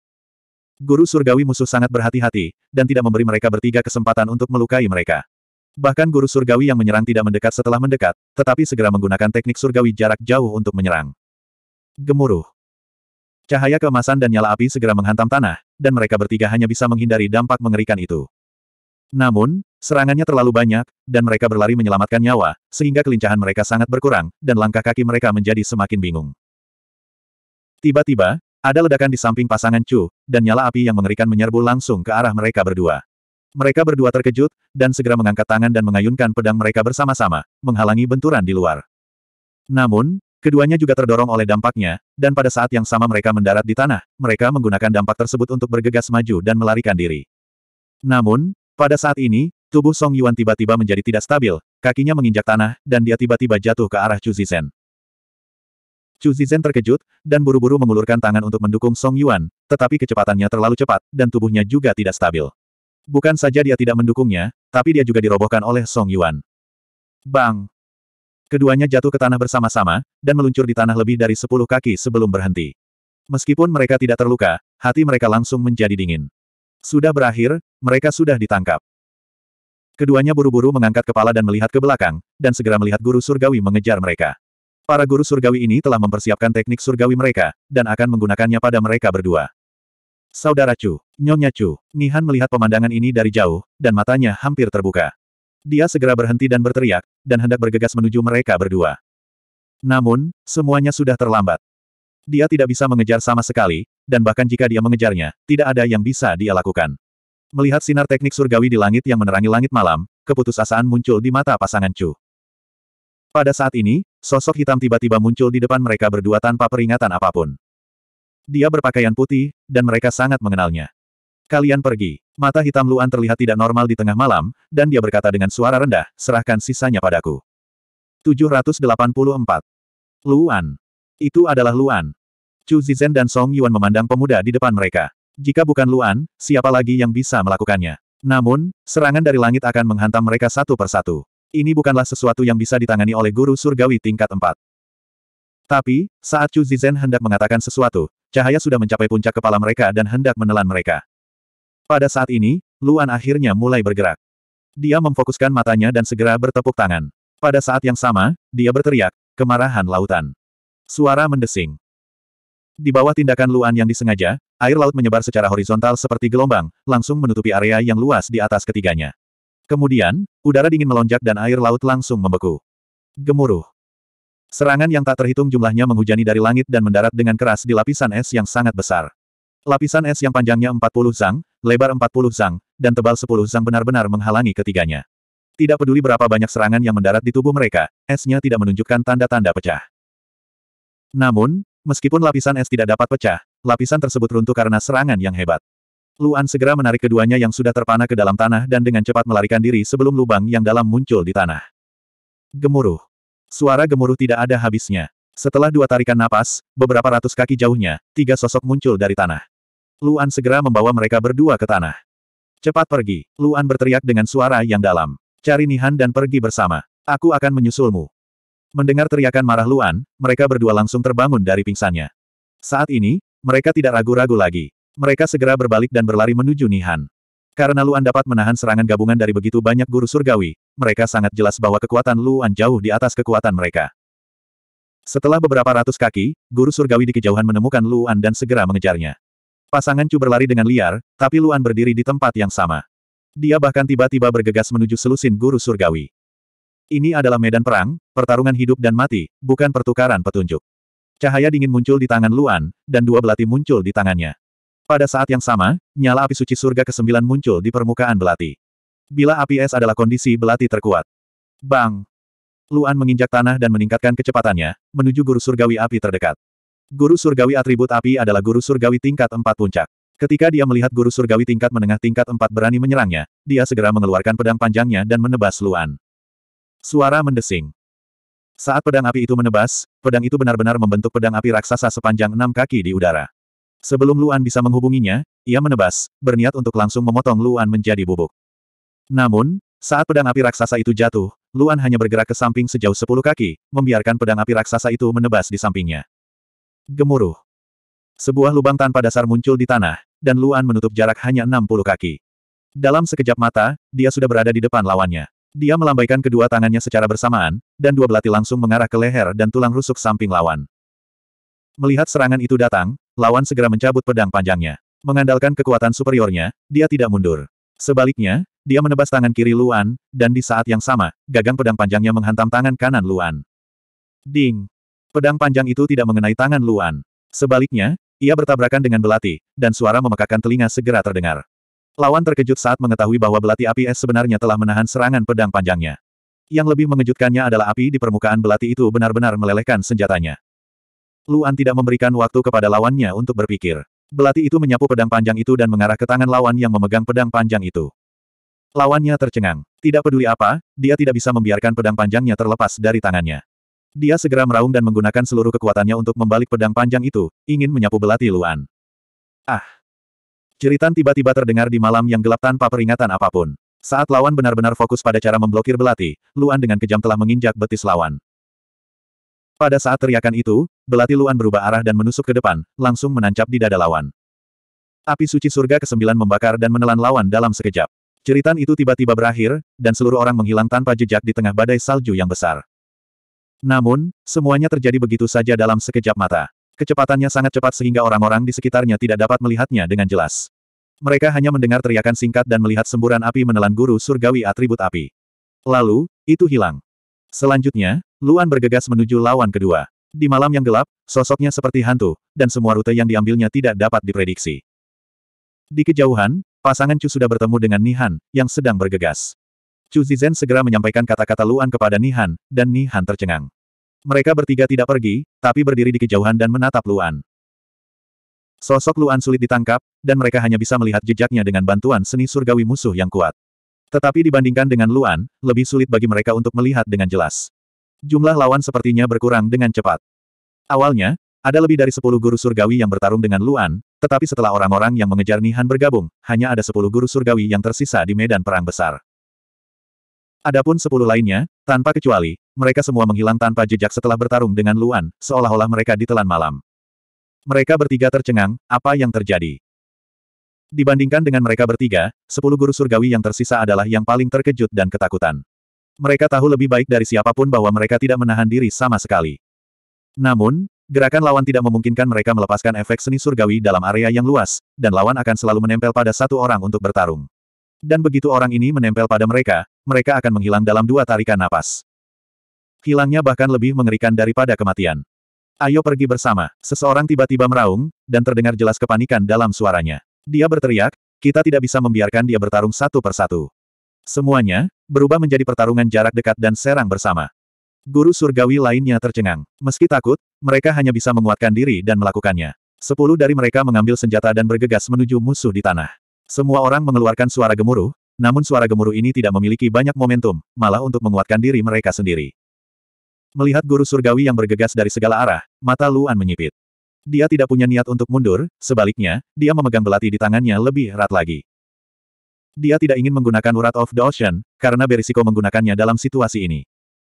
Guru surgawi musuh sangat berhati-hati, dan tidak memberi mereka bertiga kesempatan untuk melukai mereka. Bahkan guru surgawi yang menyerang tidak mendekat setelah mendekat, tetapi segera menggunakan teknik surgawi jarak jauh untuk menyerang. Gemuruh. Cahaya keemasan dan nyala api segera menghantam tanah, dan mereka bertiga hanya bisa menghindari dampak mengerikan itu. Namun, serangannya terlalu banyak, dan mereka berlari menyelamatkan nyawa, sehingga kelincahan mereka sangat berkurang, dan langkah kaki mereka menjadi semakin bingung. Tiba-tiba, ada ledakan di samping pasangan Chu, dan nyala api yang mengerikan menyerbu langsung ke arah mereka berdua. Mereka berdua terkejut, dan segera mengangkat tangan dan mengayunkan pedang mereka bersama-sama, menghalangi benturan di luar. Namun, keduanya juga terdorong oleh dampaknya, dan pada saat yang sama mereka mendarat di tanah, mereka menggunakan dampak tersebut untuk bergegas maju dan melarikan diri. Namun, pada saat ini, tubuh Song Yuan tiba-tiba menjadi tidak stabil, kakinya menginjak tanah, dan dia tiba-tiba jatuh ke arah Chu Zisen. Chu Zizhen terkejut, dan buru-buru mengulurkan tangan untuk mendukung Song Yuan, tetapi kecepatannya terlalu cepat, dan tubuhnya juga tidak stabil. Bukan saja dia tidak mendukungnya, tapi dia juga dirobohkan oleh Song Yuan. Bang! Keduanya jatuh ke tanah bersama-sama, dan meluncur di tanah lebih dari sepuluh kaki sebelum berhenti. Meskipun mereka tidak terluka, hati mereka langsung menjadi dingin. Sudah berakhir, mereka sudah ditangkap. Keduanya buru-buru mengangkat kepala dan melihat ke belakang, dan segera melihat guru surgawi mengejar mereka. Para guru surgawi ini telah mempersiapkan teknik surgawi mereka, dan akan menggunakannya pada mereka berdua. Saudara Chu, Nyonya Chu, Nihan melihat pemandangan ini dari jauh, dan matanya hampir terbuka. Dia segera berhenti dan berteriak, dan hendak bergegas menuju mereka berdua. Namun, semuanya sudah terlambat. Dia tidak bisa mengejar sama sekali, dan bahkan jika dia mengejarnya, tidak ada yang bisa dia lakukan. Melihat sinar teknik surgawi di langit yang menerangi langit malam, keputusasaan muncul di mata pasangan Chu. Pada saat ini, sosok hitam tiba-tiba muncul di depan mereka berdua tanpa peringatan apapun. Dia berpakaian putih, dan mereka sangat mengenalnya. Kalian pergi. Mata hitam Luan terlihat tidak normal di tengah malam, dan dia berkata dengan suara rendah, serahkan sisanya padaku. 784. Luan. Itu adalah Luan. Chu Zizhen dan Song Yuan memandang pemuda di depan mereka. Jika bukan Luan, siapa lagi yang bisa melakukannya? Namun, serangan dari langit akan menghantam mereka satu persatu. Ini bukanlah sesuatu yang bisa ditangani oleh guru surgawi tingkat 4. Tapi, saat Chu Zizhen hendak mengatakan sesuatu, cahaya sudah mencapai puncak kepala mereka dan hendak menelan mereka. Pada saat ini, Luan akhirnya mulai bergerak. Dia memfokuskan matanya dan segera bertepuk tangan. Pada saat yang sama, dia berteriak, kemarahan lautan. Suara mendesing. Di bawah tindakan Luan yang disengaja, air laut menyebar secara horizontal seperti gelombang, langsung menutupi area yang luas di atas ketiganya. Kemudian, udara dingin melonjak dan air laut langsung membeku. Gemuruh. Serangan yang tak terhitung jumlahnya menghujani dari langit dan mendarat dengan keras di lapisan es yang sangat besar. Lapisan es yang panjangnya 40 zang, lebar 40 zang, dan tebal 10 zang benar-benar menghalangi ketiganya. Tidak peduli berapa banyak serangan yang mendarat di tubuh mereka, esnya tidak menunjukkan tanda-tanda pecah. Namun, meskipun lapisan es tidak dapat pecah, lapisan tersebut runtuh karena serangan yang hebat. Luan segera menarik keduanya yang sudah terpana ke dalam tanah dan dengan cepat melarikan diri sebelum lubang yang dalam muncul di tanah. Gemuruh. Suara gemuruh tidak ada habisnya. Setelah dua tarikan napas, beberapa ratus kaki jauhnya, tiga sosok muncul dari tanah. Luan segera membawa mereka berdua ke tanah. Cepat pergi, Luan berteriak dengan suara yang dalam. Cari Nihan dan pergi bersama. Aku akan menyusulmu. Mendengar teriakan marah Luan, mereka berdua langsung terbangun dari pingsannya. Saat ini, mereka tidak ragu-ragu lagi. Mereka segera berbalik dan berlari menuju Nihan. Karena Luan dapat menahan serangan gabungan dari begitu banyak guru surgawi, mereka sangat jelas bahwa kekuatan Luan jauh di atas kekuatan mereka. Setelah beberapa ratus kaki, guru surgawi di kejauhan menemukan Luan dan segera mengejarnya. Pasangan Chu berlari dengan liar, tapi Luan berdiri di tempat yang sama. Dia bahkan tiba-tiba bergegas menuju selusin guru surgawi. Ini adalah medan perang, pertarungan hidup dan mati, bukan pertukaran petunjuk. Cahaya dingin muncul di tangan Luan, dan dua belati muncul di tangannya. Pada saat yang sama, nyala api suci surga ke-9 muncul di permukaan belati. Bila api es adalah kondisi belati terkuat. Bang! Luan menginjak tanah dan meningkatkan kecepatannya, menuju guru surgawi api terdekat. Guru surgawi atribut api adalah guru surgawi tingkat 4 puncak. Ketika dia melihat guru surgawi tingkat menengah tingkat 4 berani menyerangnya, dia segera mengeluarkan pedang panjangnya dan menebas Luan. Suara mendesing. Saat pedang api itu menebas, pedang itu benar-benar membentuk pedang api raksasa sepanjang enam kaki di udara. Sebelum Luan bisa menghubunginya, ia menebas, berniat untuk langsung memotong Luan menjadi bubuk. Namun, saat pedang api raksasa itu jatuh, Luan hanya bergerak ke samping sejauh sepuluh kaki, membiarkan pedang api raksasa itu menebas di sampingnya. Gemuruh. Sebuah lubang tanpa dasar muncul di tanah, dan Luan menutup jarak hanya enam puluh kaki. Dalam sekejap mata, dia sudah berada di depan lawannya. Dia melambaikan kedua tangannya secara bersamaan, dan dua belati langsung mengarah ke leher dan tulang rusuk samping lawan. Melihat serangan itu datang, Lawan segera mencabut pedang panjangnya. Mengandalkan kekuatan superiornya, dia tidak mundur. Sebaliknya, dia menebas tangan kiri Luan, dan di saat yang sama, gagang pedang panjangnya menghantam tangan kanan Luan. Ding! Pedang panjang itu tidak mengenai tangan Luan. Sebaliknya, ia bertabrakan dengan belati, dan suara memekakan telinga segera terdengar. Lawan terkejut saat mengetahui bahwa belati api es sebenarnya telah menahan serangan pedang panjangnya. Yang lebih mengejutkannya adalah api di permukaan belati itu benar-benar melelehkan senjatanya. Luan tidak memberikan waktu kepada lawannya untuk berpikir. Belati itu menyapu pedang panjang itu dan mengarah ke tangan lawan yang memegang pedang panjang itu. Lawannya tercengang. Tidak peduli apa, dia tidak bisa membiarkan pedang panjangnya terlepas dari tangannya. Dia segera meraung dan menggunakan seluruh kekuatannya untuk membalik pedang panjang itu, ingin menyapu belati Luan. Ah! Ceritan tiba-tiba terdengar di malam yang gelap tanpa peringatan apapun. Saat lawan benar-benar fokus pada cara memblokir belati, Luan dengan kejam telah menginjak betis lawan. Pada saat teriakan itu, belati Luan berubah arah dan menusuk ke depan, langsung menancap di dada lawan. Api suci surga ke-9 membakar dan menelan lawan dalam sekejap. Jeritan itu tiba-tiba berakhir, dan seluruh orang menghilang tanpa jejak di tengah badai salju yang besar. Namun, semuanya terjadi begitu saja dalam sekejap mata. Kecepatannya sangat cepat sehingga orang-orang di sekitarnya tidak dapat melihatnya dengan jelas. Mereka hanya mendengar teriakan singkat dan melihat semburan api menelan guru surgawi atribut api. Lalu, itu hilang. Selanjutnya, Luan bergegas menuju lawan kedua. Di malam yang gelap, sosoknya seperti hantu, dan semua rute yang diambilnya tidak dapat diprediksi. Di kejauhan, pasangan Chu sudah bertemu dengan Nihan, yang sedang bergegas. Chu Zizhen segera menyampaikan kata-kata Luan kepada Nihan, dan Nihan tercengang. Mereka bertiga tidak pergi, tapi berdiri di kejauhan dan menatap Luan. Sosok Luan sulit ditangkap, dan mereka hanya bisa melihat jejaknya dengan bantuan seni surgawi musuh yang kuat. Tetapi dibandingkan dengan Luan, lebih sulit bagi mereka untuk melihat dengan jelas jumlah lawan sepertinya berkurang dengan cepat. Awalnya, ada lebih dari sepuluh guru surgawi yang bertarung dengan Luan, tetapi setelah orang-orang yang mengejar Nihan bergabung, hanya ada sepuluh guru surgawi yang tersisa di medan perang besar. Adapun sepuluh lainnya, tanpa kecuali, mereka semua menghilang tanpa jejak setelah bertarung dengan Luan, seolah-olah mereka ditelan malam. Mereka bertiga tercengang, apa yang terjadi? Dibandingkan dengan mereka bertiga, sepuluh guru surgawi yang tersisa adalah yang paling terkejut dan ketakutan. Mereka tahu lebih baik dari siapapun bahwa mereka tidak menahan diri sama sekali. Namun, gerakan lawan tidak memungkinkan mereka melepaskan efek seni surgawi dalam area yang luas, dan lawan akan selalu menempel pada satu orang untuk bertarung. Dan begitu orang ini menempel pada mereka, mereka akan menghilang dalam dua tarikan napas. Hilangnya bahkan lebih mengerikan daripada kematian. Ayo pergi bersama. Seseorang tiba-tiba meraung, dan terdengar jelas kepanikan dalam suaranya. Dia berteriak, kita tidak bisa membiarkan dia bertarung satu persatu. Semuanya, berubah menjadi pertarungan jarak dekat dan serang bersama. Guru surgawi lainnya tercengang. Meski takut, mereka hanya bisa menguatkan diri dan melakukannya. Sepuluh dari mereka mengambil senjata dan bergegas menuju musuh di tanah. Semua orang mengeluarkan suara gemuruh, namun suara gemuruh ini tidak memiliki banyak momentum, malah untuk menguatkan diri mereka sendiri. Melihat guru surgawi yang bergegas dari segala arah, mata Luan menyipit. Dia tidak punya niat untuk mundur, sebaliknya, dia memegang belati di tangannya lebih erat lagi. Dia tidak ingin menggunakan urat of the ocean karena berisiko menggunakannya dalam situasi ini.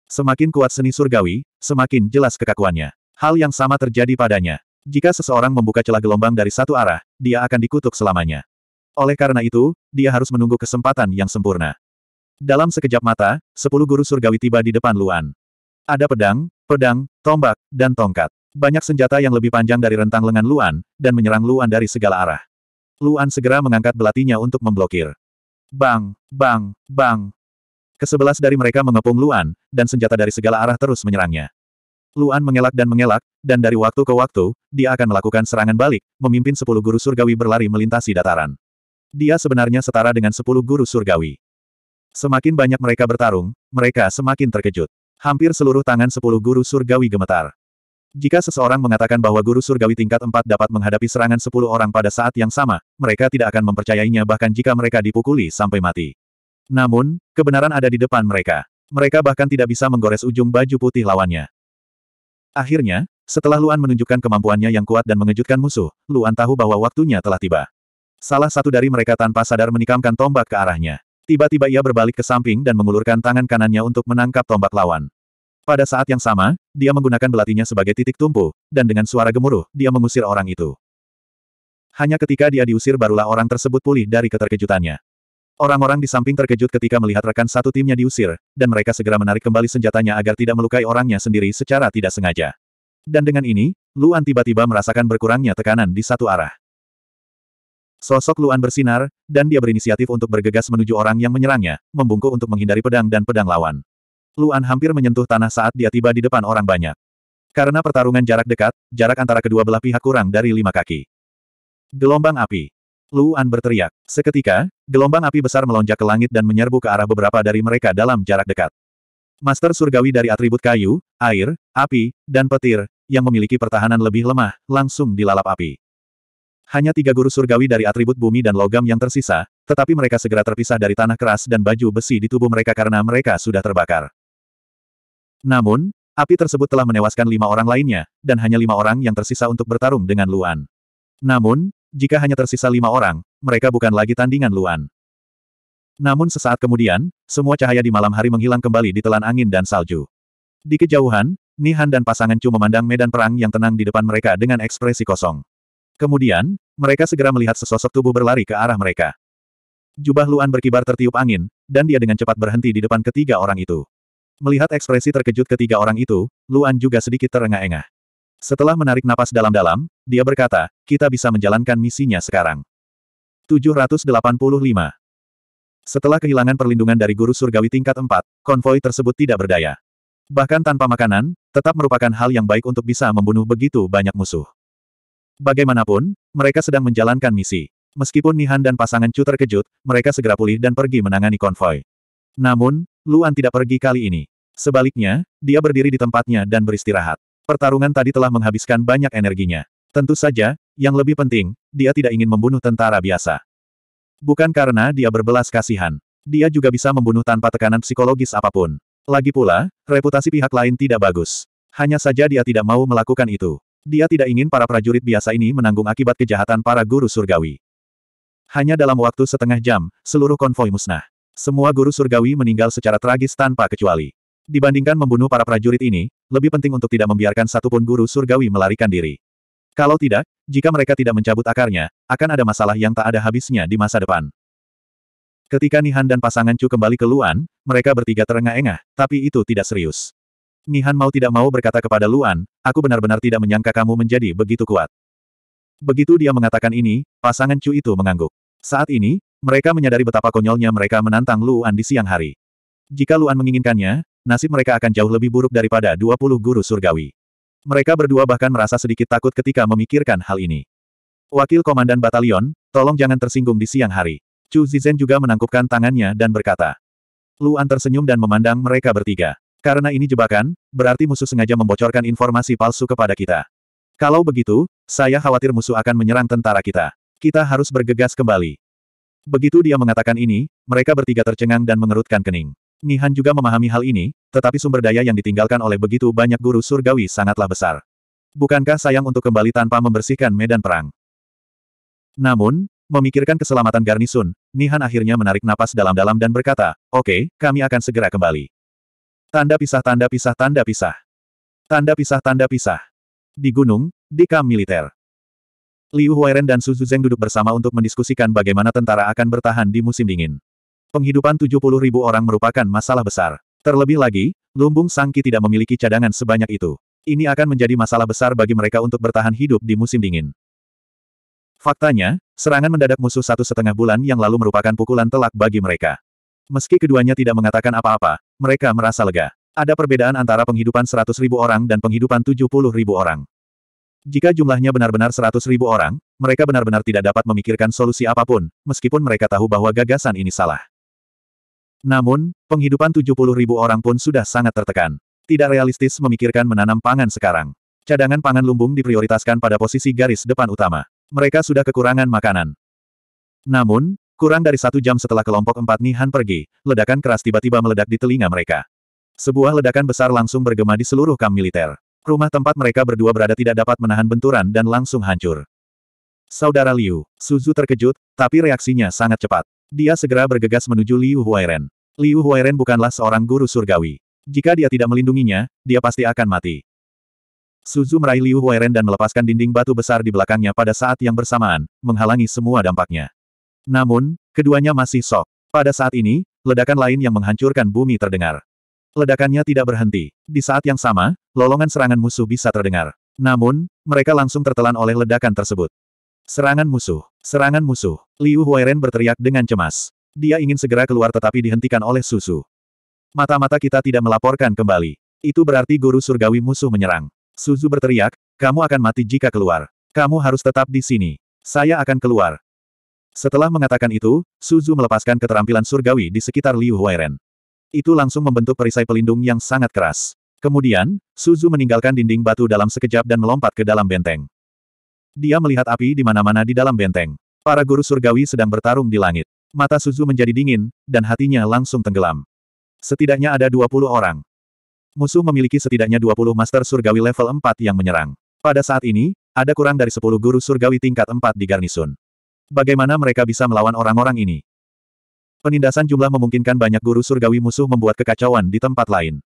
Semakin kuat seni surgawi, semakin jelas kekakuannya. Hal yang sama terjadi padanya. Jika seseorang membuka celah gelombang dari satu arah, dia akan dikutuk selamanya. Oleh karena itu, dia harus menunggu kesempatan yang sempurna. Dalam sekejap mata, sepuluh guru surgawi tiba di depan Luan. Ada pedang, pedang, tombak, dan tongkat. Banyak senjata yang lebih panjang dari rentang lengan Luan, dan menyerang Luan dari segala arah. Luan segera mengangkat belatinya untuk memblokir. Bang, bang, bang. Kesebelas dari mereka mengepung Luan, dan senjata dari segala arah terus menyerangnya. Luan mengelak dan mengelak, dan dari waktu ke waktu, dia akan melakukan serangan balik, memimpin sepuluh guru surgawi berlari melintasi dataran. Dia sebenarnya setara dengan sepuluh guru surgawi. Semakin banyak mereka bertarung, mereka semakin terkejut. Hampir seluruh tangan sepuluh guru surgawi gemetar. Jika seseorang mengatakan bahwa guru surgawi tingkat 4 dapat menghadapi serangan 10 orang pada saat yang sama, mereka tidak akan mempercayainya bahkan jika mereka dipukuli sampai mati. Namun, kebenaran ada di depan mereka. Mereka bahkan tidak bisa menggores ujung baju putih lawannya. Akhirnya, setelah Luan menunjukkan kemampuannya yang kuat dan mengejutkan musuh, Luan tahu bahwa waktunya telah tiba. Salah satu dari mereka tanpa sadar menikamkan tombak ke arahnya. Tiba-tiba ia berbalik ke samping dan mengulurkan tangan kanannya untuk menangkap tombak lawan. Pada saat yang sama, dia menggunakan belatinya sebagai titik tumpu, dan dengan suara gemuruh, dia mengusir orang itu. Hanya ketika dia diusir barulah orang tersebut pulih dari keterkejutannya. Orang-orang di samping terkejut ketika melihat rekan satu timnya diusir, dan mereka segera menarik kembali senjatanya agar tidak melukai orangnya sendiri secara tidak sengaja. Dan dengan ini, Luan tiba-tiba merasakan berkurangnya tekanan di satu arah. Sosok Luan bersinar, dan dia berinisiatif untuk bergegas menuju orang yang menyerangnya, membungkuk untuk menghindari pedang dan pedang lawan. Luan hampir menyentuh tanah saat dia tiba di depan orang banyak. Karena pertarungan jarak dekat, jarak antara kedua belah pihak kurang dari lima kaki. Gelombang api. Luan berteriak. Seketika, gelombang api besar melonjak ke langit dan menyerbu ke arah beberapa dari mereka dalam jarak dekat. Master surgawi dari atribut kayu, air, api, dan petir, yang memiliki pertahanan lebih lemah, langsung dilalap api. Hanya tiga guru surgawi dari atribut bumi dan logam yang tersisa, tetapi mereka segera terpisah dari tanah keras dan baju besi di tubuh mereka karena mereka sudah terbakar. Namun, api tersebut telah menewaskan lima orang lainnya, dan hanya lima orang yang tersisa untuk bertarung dengan Luan. Namun, jika hanya tersisa lima orang, mereka bukan lagi tandingan Luan. Namun sesaat kemudian, semua cahaya di malam hari menghilang kembali di telan angin dan salju. Di kejauhan, Nihan dan pasangan Chu memandang medan perang yang tenang di depan mereka dengan ekspresi kosong. Kemudian, mereka segera melihat sesosok tubuh berlari ke arah mereka. Jubah Luan berkibar tertiup angin, dan dia dengan cepat berhenti di depan ketiga orang itu. Melihat ekspresi terkejut ketiga orang itu, Luan juga sedikit terengah-engah. Setelah menarik napas dalam-dalam, dia berkata, kita bisa menjalankan misinya sekarang. 785 Setelah kehilangan perlindungan dari guru surgawi tingkat 4, konvoi tersebut tidak berdaya. Bahkan tanpa makanan, tetap merupakan hal yang baik untuk bisa membunuh begitu banyak musuh. Bagaimanapun, mereka sedang menjalankan misi. Meskipun Nihan dan pasangan Chu terkejut, mereka segera pulih dan pergi menangani konvoi. Namun, Luan tidak pergi kali ini. Sebaliknya, dia berdiri di tempatnya dan beristirahat. Pertarungan tadi telah menghabiskan banyak energinya. Tentu saja, yang lebih penting, dia tidak ingin membunuh tentara biasa. Bukan karena dia berbelas kasihan. Dia juga bisa membunuh tanpa tekanan psikologis apapun. Lagi pula, reputasi pihak lain tidak bagus. Hanya saja dia tidak mau melakukan itu. Dia tidak ingin para prajurit biasa ini menanggung akibat kejahatan para guru surgawi. Hanya dalam waktu setengah jam, seluruh konvoi musnah. Semua guru surgawi meninggal secara tragis tanpa kecuali. Dibandingkan membunuh para prajurit ini, lebih penting untuk tidak membiarkan satupun guru surgawi melarikan diri. Kalau tidak, jika mereka tidak mencabut akarnya, akan ada masalah yang tak ada habisnya di masa depan. Ketika Nihan dan pasangan Chu kembali ke Luan, mereka bertiga terengah-engah, tapi itu tidak serius. Nihan mau tidak mau berkata kepada Luan, aku benar-benar tidak menyangka kamu menjadi begitu kuat. Begitu dia mengatakan ini, pasangan Chu itu mengangguk. Saat ini, mereka menyadari betapa konyolnya mereka menantang Luan di siang hari. Jika Luan menginginkannya, nasib mereka akan jauh lebih buruk daripada 20 guru surgawi. Mereka berdua bahkan merasa sedikit takut ketika memikirkan hal ini. Wakil Komandan Batalion, tolong jangan tersinggung di siang hari. Chu Zizhen juga menangkupkan tangannya dan berkata. Luan tersenyum dan memandang mereka bertiga. Karena ini jebakan, berarti musuh sengaja membocorkan informasi palsu kepada kita. Kalau begitu, saya khawatir musuh akan menyerang tentara kita. Kita harus bergegas kembali. Begitu dia mengatakan ini, mereka bertiga tercengang dan mengerutkan kening. Nihan juga memahami hal ini, tetapi sumber daya yang ditinggalkan oleh begitu banyak guru surgawi sangatlah besar. Bukankah sayang untuk kembali tanpa membersihkan medan perang? Namun, memikirkan keselamatan Garnisun, Nihan akhirnya menarik napas dalam-dalam dan berkata, Oke, okay, kami akan segera kembali. Tanda pisah tanda pisah tanda pisah. Tanda pisah tanda pisah. Di gunung, di kamp militer. Liu Huairen dan Su Zuzeng duduk bersama untuk mendiskusikan bagaimana tentara akan bertahan di musim dingin. Penghidupan puluh ribu orang merupakan masalah besar. Terlebih lagi, Lumbung Sangki tidak memiliki cadangan sebanyak itu. Ini akan menjadi masalah besar bagi mereka untuk bertahan hidup di musim dingin. Faktanya, serangan mendadak musuh satu setengah bulan yang lalu merupakan pukulan telak bagi mereka. Meski keduanya tidak mengatakan apa-apa, mereka merasa lega. Ada perbedaan antara penghidupan seratus ribu orang dan penghidupan puluh ribu orang. Jika jumlahnya benar-benar 100 ribu orang, mereka benar-benar tidak dapat memikirkan solusi apapun, meskipun mereka tahu bahwa gagasan ini salah. Namun, penghidupan 70 ribu orang pun sudah sangat tertekan. Tidak realistis memikirkan menanam pangan sekarang. Cadangan pangan lumbung diprioritaskan pada posisi garis depan utama. Mereka sudah kekurangan makanan. Namun, kurang dari satu jam setelah kelompok empat Nihan pergi, ledakan keras tiba-tiba meledak di telinga mereka. Sebuah ledakan besar langsung bergema di seluruh kamp militer. Rumah tempat mereka berdua berada tidak dapat menahan benturan dan langsung hancur. Saudara Liu, Suzu terkejut, tapi reaksinya sangat cepat. Dia segera bergegas menuju Liu Huairen. Liu Huairen bukanlah seorang guru surgawi. Jika dia tidak melindunginya, dia pasti akan mati. Suzu meraih Liu Huairen dan melepaskan dinding batu besar di belakangnya pada saat yang bersamaan, menghalangi semua dampaknya. Namun, keduanya masih sok. Pada saat ini, ledakan lain yang menghancurkan bumi terdengar. Ledakannya tidak berhenti. Di saat yang sama, lolongan serangan musuh bisa terdengar. Namun, mereka langsung tertelan oleh ledakan tersebut. Serangan musuh! Serangan musuh! Liu Huairen berteriak dengan cemas. Dia ingin segera keluar tetapi dihentikan oleh susu. Mata-mata kita tidak melaporkan kembali. Itu berarti guru surgawi musuh menyerang. Suzu berteriak, kamu akan mati jika keluar. Kamu harus tetap di sini. Saya akan keluar. Setelah mengatakan itu, Suzu melepaskan keterampilan surgawi di sekitar Liu Huairen. Itu langsung membentuk perisai pelindung yang sangat keras. Kemudian, Suzu meninggalkan dinding batu dalam sekejap dan melompat ke dalam benteng. Dia melihat api di mana-mana di dalam benteng. Para guru surgawi sedang bertarung di langit. Mata Suzu menjadi dingin, dan hatinya langsung tenggelam. Setidaknya ada 20 orang. Musuh memiliki setidaknya 20 master surgawi level 4 yang menyerang. Pada saat ini, ada kurang dari 10 guru surgawi tingkat 4 di garnisun. Bagaimana mereka bisa melawan orang-orang ini? Penindasan jumlah memungkinkan banyak guru surgawi musuh membuat kekacauan di tempat lain.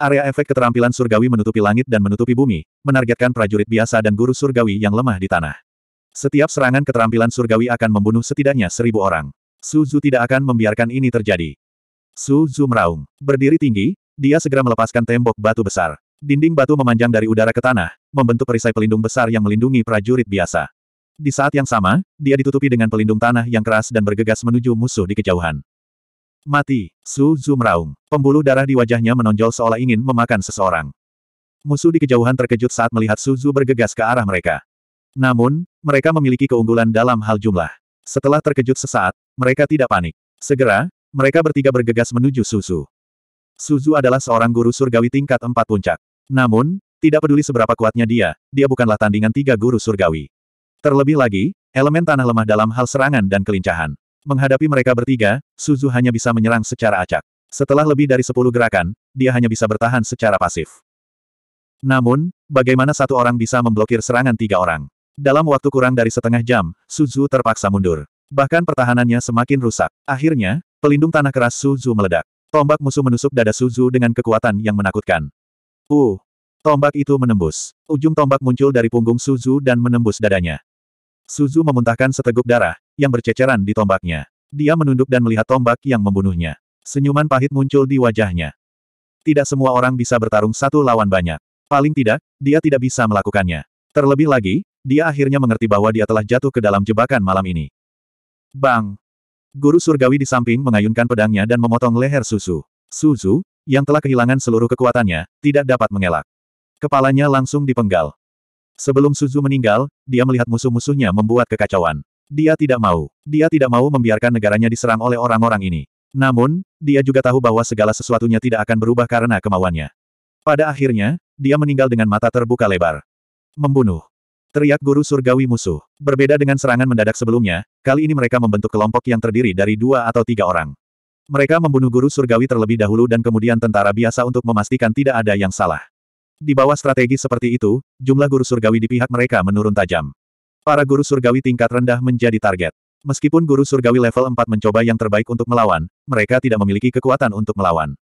Area efek keterampilan surgawi menutupi langit dan menutupi bumi, menargetkan prajurit biasa dan guru surgawi yang lemah di tanah. Setiap serangan keterampilan surgawi akan membunuh setidaknya seribu orang. Suzu tidak akan membiarkan ini terjadi. Suzu meraung. Berdiri tinggi, dia segera melepaskan tembok batu besar. Dinding batu memanjang dari udara ke tanah, membentuk perisai pelindung besar yang melindungi prajurit biasa. Di saat yang sama, dia ditutupi dengan pelindung tanah yang keras dan bergegas menuju musuh di kejauhan. Mati, Su Zhu meraung. Pembuluh darah di wajahnya menonjol seolah ingin memakan seseorang. Musuh di kejauhan terkejut saat melihat Su Zhu bergegas ke arah mereka. Namun, mereka memiliki keunggulan dalam hal jumlah. Setelah terkejut sesaat, mereka tidak panik. Segera, mereka bertiga bergegas menuju Su Zhu. Su Zhu adalah seorang guru surgawi tingkat empat puncak. Namun, tidak peduli seberapa kuatnya dia, dia bukanlah tandingan tiga guru surgawi. Terlebih lagi, elemen tanah lemah dalam hal serangan dan kelincahan. Menghadapi mereka bertiga, Suzu hanya bisa menyerang secara acak. Setelah lebih dari sepuluh gerakan, dia hanya bisa bertahan secara pasif. Namun, bagaimana satu orang bisa memblokir serangan tiga orang? Dalam waktu kurang dari setengah jam, Suzu terpaksa mundur. Bahkan pertahanannya semakin rusak. Akhirnya, pelindung tanah keras Suzu meledak. Tombak musuh menusuk dada Suzu dengan kekuatan yang menakutkan. Uh! Tombak itu menembus. Ujung tombak muncul dari punggung Suzu dan menembus dadanya. Suzu memuntahkan seteguk darah, yang berceceran di tombaknya. Dia menunduk dan melihat tombak yang membunuhnya. Senyuman pahit muncul di wajahnya. Tidak semua orang bisa bertarung satu lawan banyak. Paling tidak, dia tidak bisa melakukannya. Terlebih lagi, dia akhirnya mengerti bahwa dia telah jatuh ke dalam jebakan malam ini. Bang! Guru surgawi di samping mengayunkan pedangnya dan memotong leher Susu. Suzu, yang telah kehilangan seluruh kekuatannya, tidak dapat mengelak. Kepalanya langsung dipenggal. Sebelum Suzu meninggal, dia melihat musuh-musuhnya membuat kekacauan. Dia tidak mau. Dia tidak mau membiarkan negaranya diserang oleh orang-orang ini. Namun, dia juga tahu bahwa segala sesuatunya tidak akan berubah karena kemauannya. Pada akhirnya, dia meninggal dengan mata terbuka lebar. Membunuh. Teriak guru surgawi musuh. Berbeda dengan serangan mendadak sebelumnya, kali ini mereka membentuk kelompok yang terdiri dari dua atau tiga orang. Mereka membunuh guru surgawi terlebih dahulu dan kemudian tentara biasa untuk memastikan tidak ada yang salah. Di bawah strategi seperti itu, jumlah guru surgawi di pihak mereka menurun tajam. Para guru surgawi tingkat rendah menjadi target. Meskipun guru surgawi level 4 mencoba yang terbaik untuk melawan, mereka tidak memiliki kekuatan untuk melawan.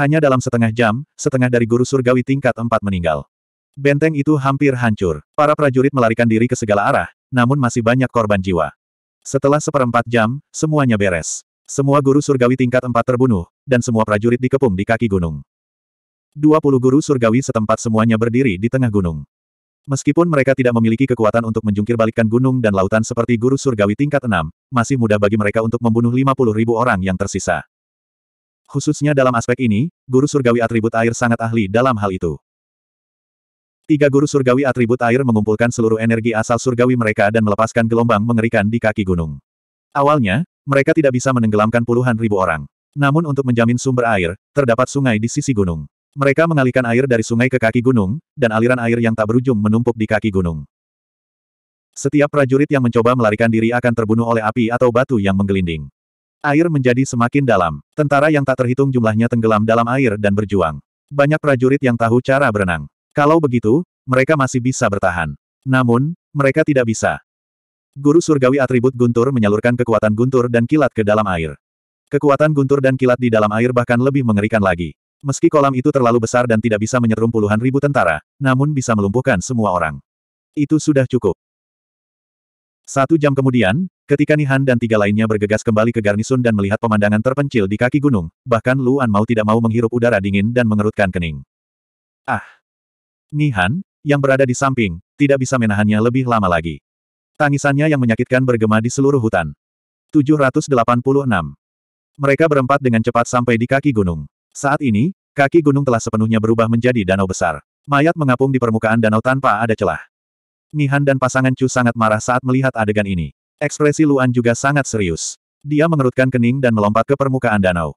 Hanya dalam setengah jam, setengah dari guru surgawi tingkat 4 meninggal. Benteng itu hampir hancur. Para prajurit melarikan diri ke segala arah, namun masih banyak korban jiwa. Setelah seperempat jam, semuanya beres. Semua guru surgawi tingkat 4 terbunuh, dan semua prajurit dikepung di kaki gunung. 20 guru surgawi setempat semuanya berdiri di tengah gunung. Meskipun mereka tidak memiliki kekuatan untuk menjungkir gunung dan lautan seperti guru surgawi tingkat 6, masih mudah bagi mereka untuk membunuh 50 ribu orang yang tersisa. Khususnya dalam aspek ini, guru surgawi atribut air sangat ahli dalam hal itu. Tiga guru surgawi atribut air mengumpulkan seluruh energi asal surgawi mereka dan melepaskan gelombang mengerikan di kaki gunung. Awalnya, mereka tidak bisa menenggelamkan puluhan ribu orang. Namun untuk menjamin sumber air, terdapat sungai di sisi gunung. Mereka mengalihkan air dari sungai ke kaki gunung, dan aliran air yang tak berujung menumpuk di kaki gunung. Setiap prajurit yang mencoba melarikan diri akan terbunuh oleh api atau batu yang menggelinding. Air menjadi semakin dalam. Tentara yang tak terhitung jumlahnya tenggelam dalam air dan berjuang. Banyak prajurit yang tahu cara berenang. Kalau begitu, mereka masih bisa bertahan. Namun, mereka tidak bisa. Guru surgawi atribut guntur menyalurkan kekuatan guntur dan kilat ke dalam air. Kekuatan guntur dan kilat di dalam air bahkan lebih mengerikan lagi. Meski kolam itu terlalu besar dan tidak bisa menyerum puluhan ribu tentara, namun bisa melumpuhkan semua orang. Itu sudah cukup. Satu jam kemudian, ketika Nihan dan tiga lainnya bergegas kembali ke garnisun dan melihat pemandangan terpencil di kaki gunung, bahkan Luan mau tidak mau menghirup udara dingin dan mengerutkan kening. Ah! Nihan, yang berada di samping, tidak bisa menahannya lebih lama lagi. Tangisannya yang menyakitkan bergema di seluruh hutan. 786. Mereka berempat dengan cepat sampai di kaki gunung. Saat ini, kaki gunung telah sepenuhnya berubah menjadi danau besar. Mayat mengapung di permukaan danau tanpa ada celah. Nihan dan pasangan Chu sangat marah saat melihat adegan ini. Ekspresi Luan juga sangat serius. Dia mengerutkan kening dan melompat ke permukaan danau.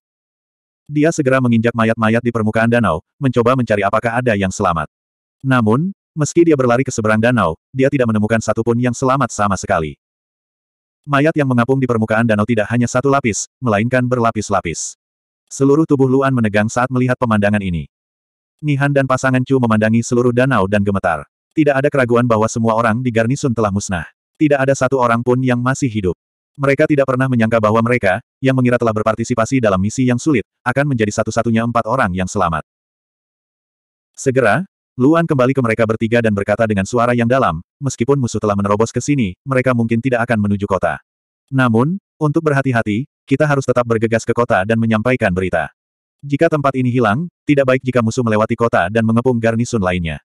Dia segera menginjak mayat-mayat di permukaan danau, mencoba mencari apakah ada yang selamat. Namun, meski dia berlari ke seberang danau, dia tidak menemukan satupun yang selamat sama sekali. Mayat yang mengapung di permukaan danau tidak hanya satu lapis, melainkan berlapis-lapis. Seluruh tubuh Luan menegang saat melihat pemandangan ini. Nihan dan pasangan Chu memandangi seluruh danau dan gemetar. Tidak ada keraguan bahwa semua orang di garnisun telah musnah. Tidak ada satu orang pun yang masih hidup. Mereka tidak pernah menyangka bahwa mereka, yang mengira telah berpartisipasi dalam misi yang sulit, akan menjadi satu-satunya empat orang yang selamat. Segera, Luan kembali ke mereka bertiga dan berkata dengan suara yang dalam, meskipun musuh telah menerobos ke sini, mereka mungkin tidak akan menuju kota. Namun, untuk berhati-hati, kita harus tetap bergegas ke kota dan menyampaikan berita. Jika tempat ini hilang, tidak baik jika musuh melewati kota dan mengepung garnisun lainnya.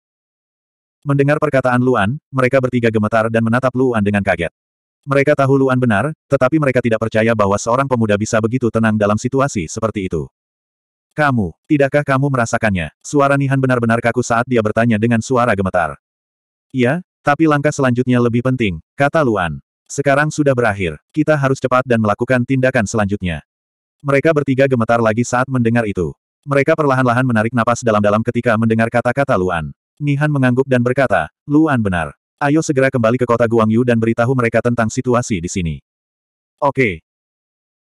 Mendengar perkataan Luan, mereka bertiga gemetar dan menatap Luan dengan kaget. Mereka tahu Luan benar, tetapi mereka tidak percaya bahwa seorang pemuda bisa begitu tenang dalam situasi seperti itu. Kamu, tidakkah kamu merasakannya? Suara Nihan benar-benar kaku saat dia bertanya dengan suara gemetar. Iya, tapi langkah selanjutnya lebih penting, kata Luan. Sekarang sudah berakhir, kita harus cepat dan melakukan tindakan selanjutnya. Mereka bertiga gemetar lagi saat mendengar itu. Mereka perlahan-lahan menarik napas dalam-dalam ketika mendengar kata-kata Luan. Nihan mengangguk dan berkata, Luan benar. Ayo segera kembali ke kota Guangyu dan beritahu mereka tentang situasi di sini. Oke.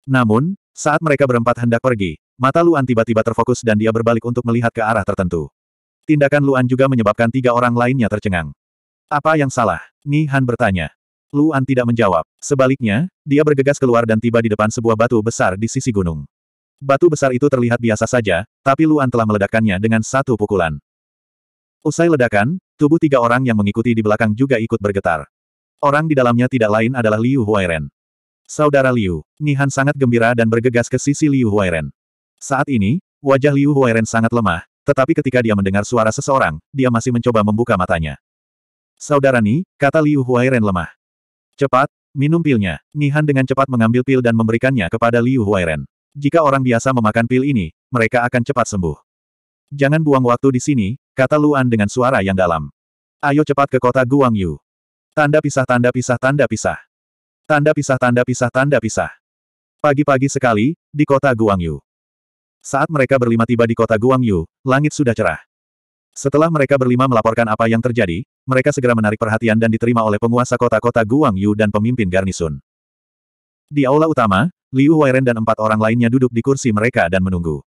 Namun, saat mereka berempat hendak pergi, mata Luan tiba-tiba terfokus dan dia berbalik untuk melihat ke arah tertentu. Tindakan Luan juga menyebabkan tiga orang lainnya tercengang. Apa yang salah? Nihan bertanya. Luan tidak menjawab. Sebaliknya, dia bergegas keluar dan tiba di depan sebuah batu besar di sisi gunung. Batu besar itu terlihat biasa saja, tapi Luan telah meledakkannya dengan satu pukulan. Usai ledakan, tubuh tiga orang yang mengikuti di belakang juga ikut bergetar. Orang di dalamnya tidak lain adalah Liu Huairen. Saudara Liu, Nihan sangat gembira dan bergegas ke sisi Liu Huairen. Saat ini, wajah Liu Huairen sangat lemah, tetapi ketika dia mendengar suara seseorang, dia masih mencoba membuka matanya. Saudara Ni, kata Liu Huairen lemah. Cepat, minum pilnya. Nihan dengan cepat mengambil pil dan memberikannya kepada Liu Huairen. Jika orang biasa memakan pil ini, mereka akan cepat sembuh. Jangan buang waktu di sini, kata Luan dengan suara yang dalam. Ayo cepat ke kota Guangyu. Tanda pisah tanda pisah tanda pisah. Tanda pisah tanda pisah tanda pisah. Pagi-pagi sekali, di kota Guangyu. Saat mereka berlima tiba di kota Guangyu, langit sudah cerah. Setelah mereka berlima melaporkan apa yang terjadi, mereka segera menarik perhatian dan diterima oleh penguasa kota-kota Guang Yu dan pemimpin garnisun. Di aula utama, Liu Weiren dan empat orang lainnya duduk di kursi mereka dan menunggu.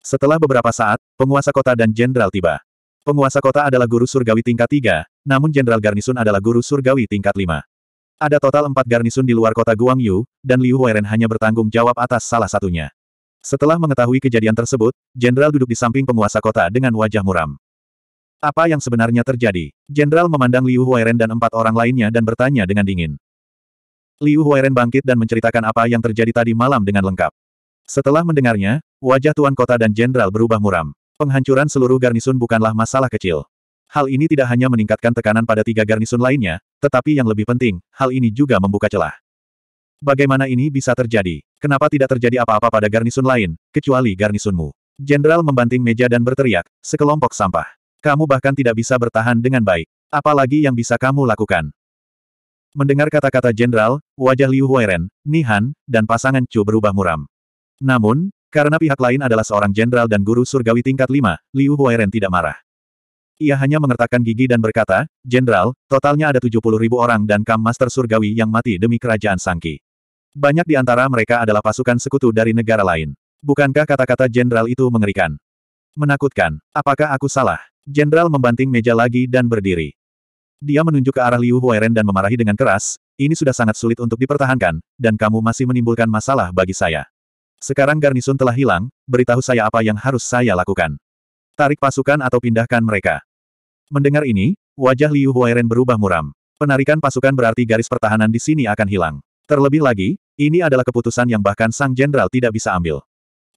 Setelah beberapa saat, penguasa kota dan jenderal tiba. Penguasa kota adalah guru surgawi tingkat tiga, namun jenderal garnisun adalah guru surgawi tingkat lima. Ada total empat garnisun di luar kota Guang Yu, dan Liu Weiren hanya bertanggung jawab atas salah satunya. Setelah mengetahui kejadian tersebut, jenderal duduk di samping penguasa kota dengan wajah muram. Apa yang sebenarnya terjadi? Jenderal memandang Liu Huairen dan empat orang lainnya dan bertanya dengan dingin. Liu Huairen bangkit dan menceritakan apa yang terjadi tadi malam dengan lengkap. Setelah mendengarnya, wajah Tuan Kota dan Jenderal berubah muram. Penghancuran seluruh garnisun bukanlah masalah kecil. Hal ini tidak hanya meningkatkan tekanan pada tiga garnisun lainnya, tetapi yang lebih penting, hal ini juga membuka celah. Bagaimana ini bisa terjadi? Kenapa tidak terjadi apa-apa pada garnisun lain, kecuali garnisunmu? Jenderal membanting meja dan berteriak, sekelompok sampah. Kamu bahkan tidak bisa bertahan dengan baik. Apalagi yang bisa kamu lakukan? Mendengar kata-kata jenderal, wajah Liu Huairen, Nihan, dan pasangan Chu berubah muram. Namun, karena pihak lain adalah seorang jenderal dan guru surgawi tingkat 5, Liu Huairen tidak marah. Ia hanya mengertakkan gigi dan berkata, Jenderal, totalnya ada 70 ribu orang dan Kam Master Surgawi yang mati demi kerajaan Sangki. Banyak di antara mereka adalah pasukan sekutu dari negara lain. Bukankah kata-kata jenderal itu mengerikan? Menakutkan. Apakah aku salah? Jenderal membanting meja lagi dan berdiri. Dia menunjuk ke arah Liu Huairen dan memarahi dengan keras, ini sudah sangat sulit untuk dipertahankan, dan kamu masih menimbulkan masalah bagi saya. Sekarang garnisun telah hilang, beritahu saya apa yang harus saya lakukan. Tarik pasukan atau pindahkan mereka. Mendengar ini, wajah Liu Huairen berubah muram. Penarikan pasukan berarti garis pertahanan di sini akan hilang. Terlebih lagi, ini adalah keputusan yang bahkan sang jenderal tidak bisa ambil.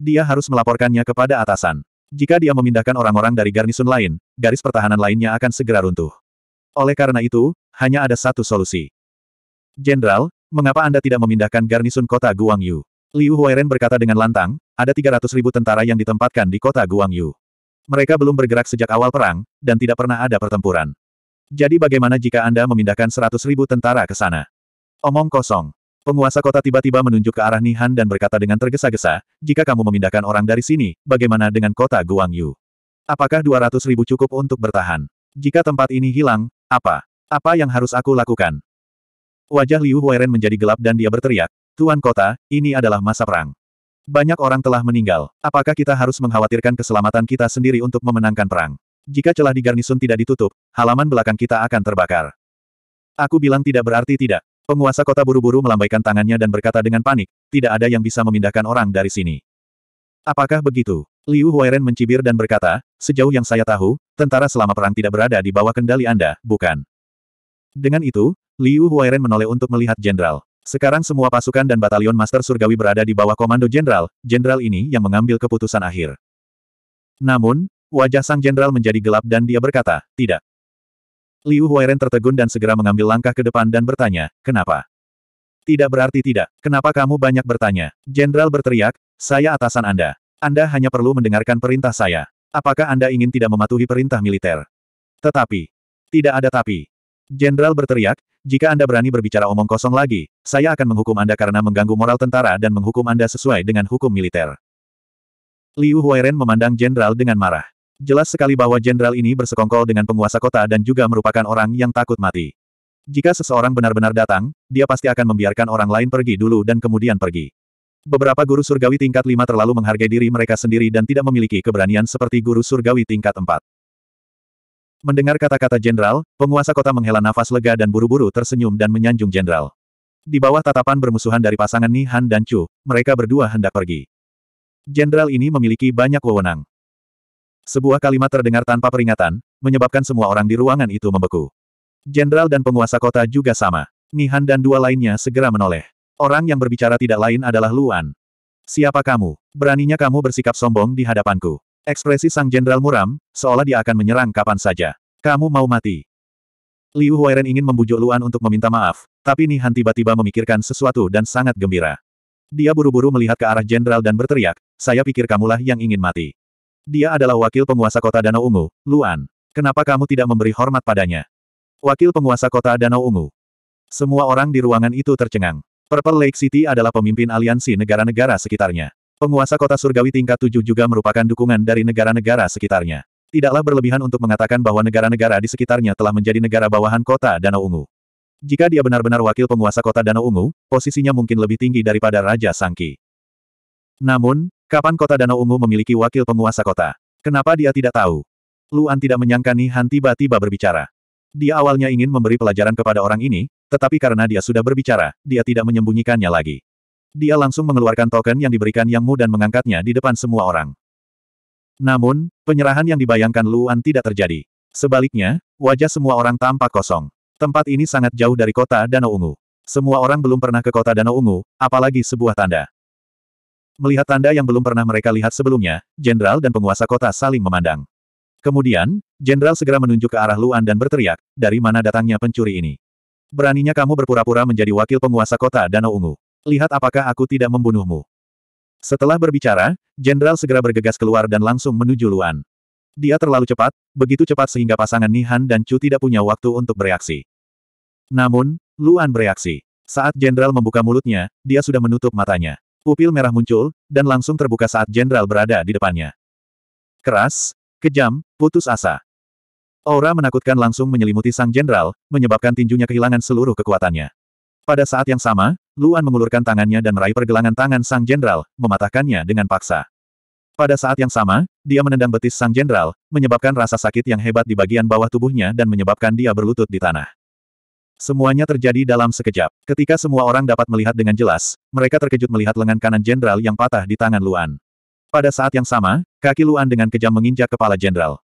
Dia harus melaporkannya kepada atasan. Jika dia memindahkan orang-orang dari garnisun lain, garis pertahanan lainnya akan segera runtuh. Oleh karena itu, hanya ada satu solusi. Jenderal, mengapa Anda tidak memindahkan garnisun kota Guangyu? Liu Huairen berkata dengan lantang, ada 300 ribu tentara yang ditempatkan di kota Guangyu. Mereka belum bergerak sejak awal perang, dan tidak pernah ada pertempuran. Jadi bagaimana jika Anda memindahkan 100 ribu tentara ke sana? Omong kosong. Penguasa kota tiba-tiba menunjuk ke arah Nihan dan berkata dengan tergesa-gesa, jika kamu memindahkan orang dari sini, bagaimana dengan kota Guangyu? Apakah 200 ribu cukup untuk bertahan? Jika tempat ini hilang, apa? Apa yang harus aku lakukan? Wajah Liu Huairen menjadi gelap dan dia berteriak, Tuan Kota, ini adalah masa perang. Banyak orang telah meninggal. Apakah kita harus mengkhawatirkan keselamatan kita sendiri untuk memenangkan perang? Jika celah di garnisun tidak ditutup, halaman belakang kita akan terbakar. Aku bilang tidak berarti tidak. Penguasa kota buru-buru melambaikan tangannya dan berkata dengan panik, tidak ada yang bisa memindahkan orang dari sini. Apakah begitu? Liu Huairen mencibir dan berkata, sejauh yang saya tahu, tentara selama perang tidak berada di bawah kendali Anda, bukan? Dengan itu, Liu Huairen menoleh untuk melihat jenderal. Sekarang semua pasukan dan batalion Master Surgawi berada di bawah komando jenderal, jenderal ini yang mengambil keputusan akhir. Namun, wajah sang jenderal menjadi gelap dan dia berkata, tidak, Liu Huairen tertegun dan segera mengambil langkah ke depan dan bertanya, kenapa? Tidak berarti tidak. Kenapa kamu banyak bertanya? Jenderal berteriak, saya atasan Anda. Anda hanya perlu mendengarkan perintah saya. Apakah Anda ingin tidak mematuhi perintah militer? Tetapi. Tidak ada tapi. Jenderal berteriak, jika Anda berani berbicara omong kosong lagi, saya akan menghukum Anda karena mengganggu moral tentara dan menghukum Anda sesuai dengan hukum militer. Liu Huairen memandang jenderal dengan marah. Jelas sekali bahwa jenderal ini bersekongkol dengan penguasa kota dan juga merupakan orang yang takut mati. Jika seseorang benar-benar datang, dia pasti akan membiarkan orang lain pergi dulu dan kemudian pergi. Beberapa guru surgawi tingkat 5 terlalu menghargai diri mereka sendiri dan tidak memiliki keberanian seperti guru surgawi tingkat 4. Mendengar kata-kata jenderal, penguasa kota menghela nafas lega dan buru-buru tersenyum dan menyanjung jenderal. Di bawah tatapan bermusuhan dari pasangan Ni Han dan Chu, mereka berdua hendak pergi. Jenderal ini memiliki banyak wewenang. Sebuah kalimat terdengar tanpa peringatan, menyebabkan semua orang di ruangan itu membeku. Jenderal dan penguasa kota juga sama. Nihan dan dua lainnya segera menoleh. Orang yang berbicara tidak lain adalah Luan. Siapa kamu? Beraninya kamu bersikap sombong di hadapanku. Ekspresi sang jenderal muram, seolah dia akan menyerang kapan saja. Kamu mau mati. Liu Huairen ingin membujuk Luan untuk meminta maaf, tapi Nihan tiba-tiba memikirkan sesuatu dan sangat gembira. Dia buru-buru melihat ke arah jenderal dan berteriak, saya pikir kamulah yang ingin mati. Dia adalah wakil penguasa kota Danau Ungu, Luan. Kenapa kamu tidak memberi hormat padanya? Wakil penguasa kota Danau Ungu. Semua orang di ruangan itu tercengang. Purple Lake City adalah pemimpin aliansi negara-negara sekitarnya. Penguasa kota surgawi tingkat 7 juga merupakan dukungan dari negara-negara sekitarnya. Tidaklah berlebihan untuk mengatakan bahwa negara-negara di sekitarnya telah menjadi negara bawahan kota Danau Ungu. Jika dia benar-benar wakil penguasa kota Danau Ungu, posisinya mungkin lebih tinggi daripada Raja Sangki. Namun, Kapan kota Danau Ungu memiliki wakil penguasa kota? Kenapa dia tidak tahu? Luan tidak menyangka Nihan tiba-tiba berbicara. Dia awalnya ingin memberi pelajaran kepada orang ini, tetapi karena dia sudah berbicara, dia tidak menyembunyikannya lagi. Dia langsung mengeluarkan token yang diberikan Yang Mu dan mengangkatnya di depan semua orang. Namun, penyerahan yang dibayangkan Luan tidak terjadi. Sebaliknya, wajah semua orang tampak kosong. Tempat ini sangat jauh dari kota Danau Ungu. Semua orang belum pernah ke kota Danau Ungu, apalagi sebuah tanda. Melihat tanda yang belum pernah mereka lihat sebelumnya, jenderal dan penguasa kota saling memandang. Kemudian, jenderal segera menunjuk ke arah Luan dan berteriak, dari mana datangnya pencuri ini. Beraninya kamu berpura-pura menjadi wakil penguasa kota Danau Ungu. Lihat apakah aku tidak membunuhmu. Setelah berbicara, jenderal segera bergegas keluar dan langsung menuju Luan. Dia terlalu cepat, begitu cepat sehingga pasangan Nihan dan Chu tidak punya waktu untuk bereaksi. Namun, Luan bereaksi. Saat jenderal membuka mulutnya, dia sudah menutup matanya. Pupil merah muncul, dan langsung terbuka saat jenderal berada di depannya. Keras, kejam, putus asa. Aura menakutkan langsung menyelimuti sang jenderal, menyebabkan tinjunya kehilangan seluruh kekuatannya. Pada saat yang sama, Luan mengulurkan tangannya dan meraih pergelangan tangan sang jenderal, mematahkannya dengan paksa. Pada saat yang sama, dia menendang betis sang jenderal, menyebabkan rasa sakit yang hebat di bagian bawah tubuhnya dan menyebabkan dia berlutut di tanah. Semuanya terjadi dalam sekejap. Ketika semua orang dapat melihat dengan jelas, mereka terkejut melihat lengan kanan jenderal yang patah di tangan Luan. Pada saat yang sama, kaki Luan dengan kejam menginjak kepala jenderal.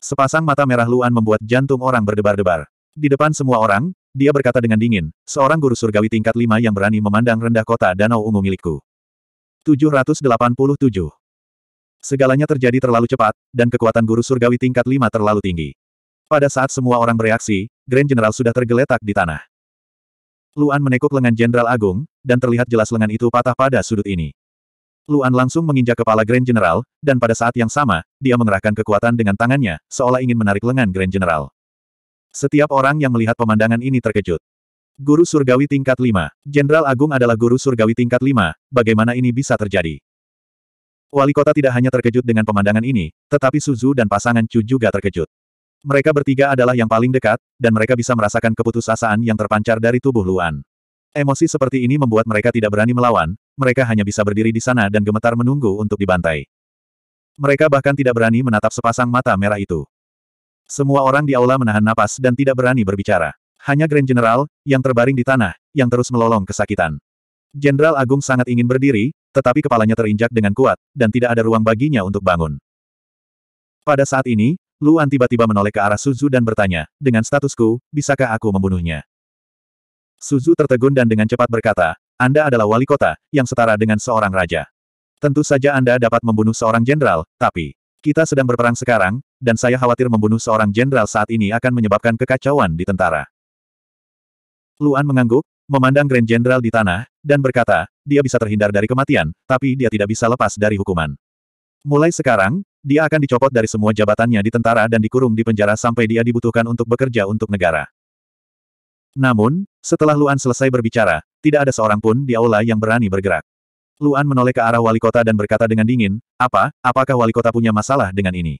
Sepasang mata merah Luan membuat jantung orang berdebar-debar. Di depan semua orang, dia berkata dengan dingin, seorang guru surgawi tingkat lima yang berani memandang rendah kota danau ungu milikku. 787. Segalanya terjadi terlalu cepat, dan kekuatan guru surgawi tingkat lima terlalu tinggi. Pada saat semua orang bereaksi, Grand General sudah tergeletak di tanah. Luan menekuk lengan Jenderal Agung, dan terlihat jelas lengan itu patah pada sudut ini. Luan langsung menginjak kepala Grand General, dan pada saat yang sama, dia mengerahkan kekuatan dengan tangannya, seolah ingin menarik lengan Grand General. Setiap orang yang melihat pemandangan ini terkejut. Guru Surgawi tingkat 5, Jenderal Agung adalah guru Surgawi tingkat 5, bagaimana ini bisa terjadi? Wali kota tidak hanya terkejut dengan pemandangan ini, tetapi Suzu dan pasangan Chu juga terkejut. Mereka bertiga adalah yang paling dekat, dan mereka bisa merasakan keputusasaan yang terpancar dari tubuh Luan. Emosi seperti ini membuat mereka tidak berani melawan, mereka hanya bisa berdiri di sana dan gemetar menunggu untuk dibantai. Mereka bahkan tidak berani menatap sepasang mata merah itu. Semua orang di aula menahan napas dan tidak berani berbicara. Hanya Grand General, yang terbaring di tanah, yang terus melolong kesakitan. Jenderal Agung sangat ingin berdiri, tetapi kepalanya terinjak dengan kuat, dan tidak ada ruang baginya untuk bangun. Pada saat ini, Luan tiba-tiba menoleh ke arah Suzu dan bertanya, dengan statusku, bisakah aku membunuhnya? Suzu tertegun dan dengan cepat berkata, Anda adalah wali kota, yang setara dengan seorang raja. Tentu saja Anda dapat membunuh seorang jenderal, tapi, kita sedang berperang sekarang, dan saya khawatir membunuh seorang jenderal saat ini akan menyebabkan kekacauan di tentara. Luan mengangguk, memandang Grand Jenderal di tanah, dan berkata, dia bisa terhindar dari kematian, tapi dia tidak bisa lepas dari hukuman. Mulai sekarang, dia akan dicopot dari semua jabatannya di tentara dan dikurung di penjara sampai dia dibutuhkan untuk bekerja untuk negara. Namun, setelah Luan selesai berbicara, tidak ada seorang pun di aula yang berani bergerak. Luan menoleh ke arah wali kota dan berkata dengan dingin, apa, apakah wali kota punya masalah dengan ini?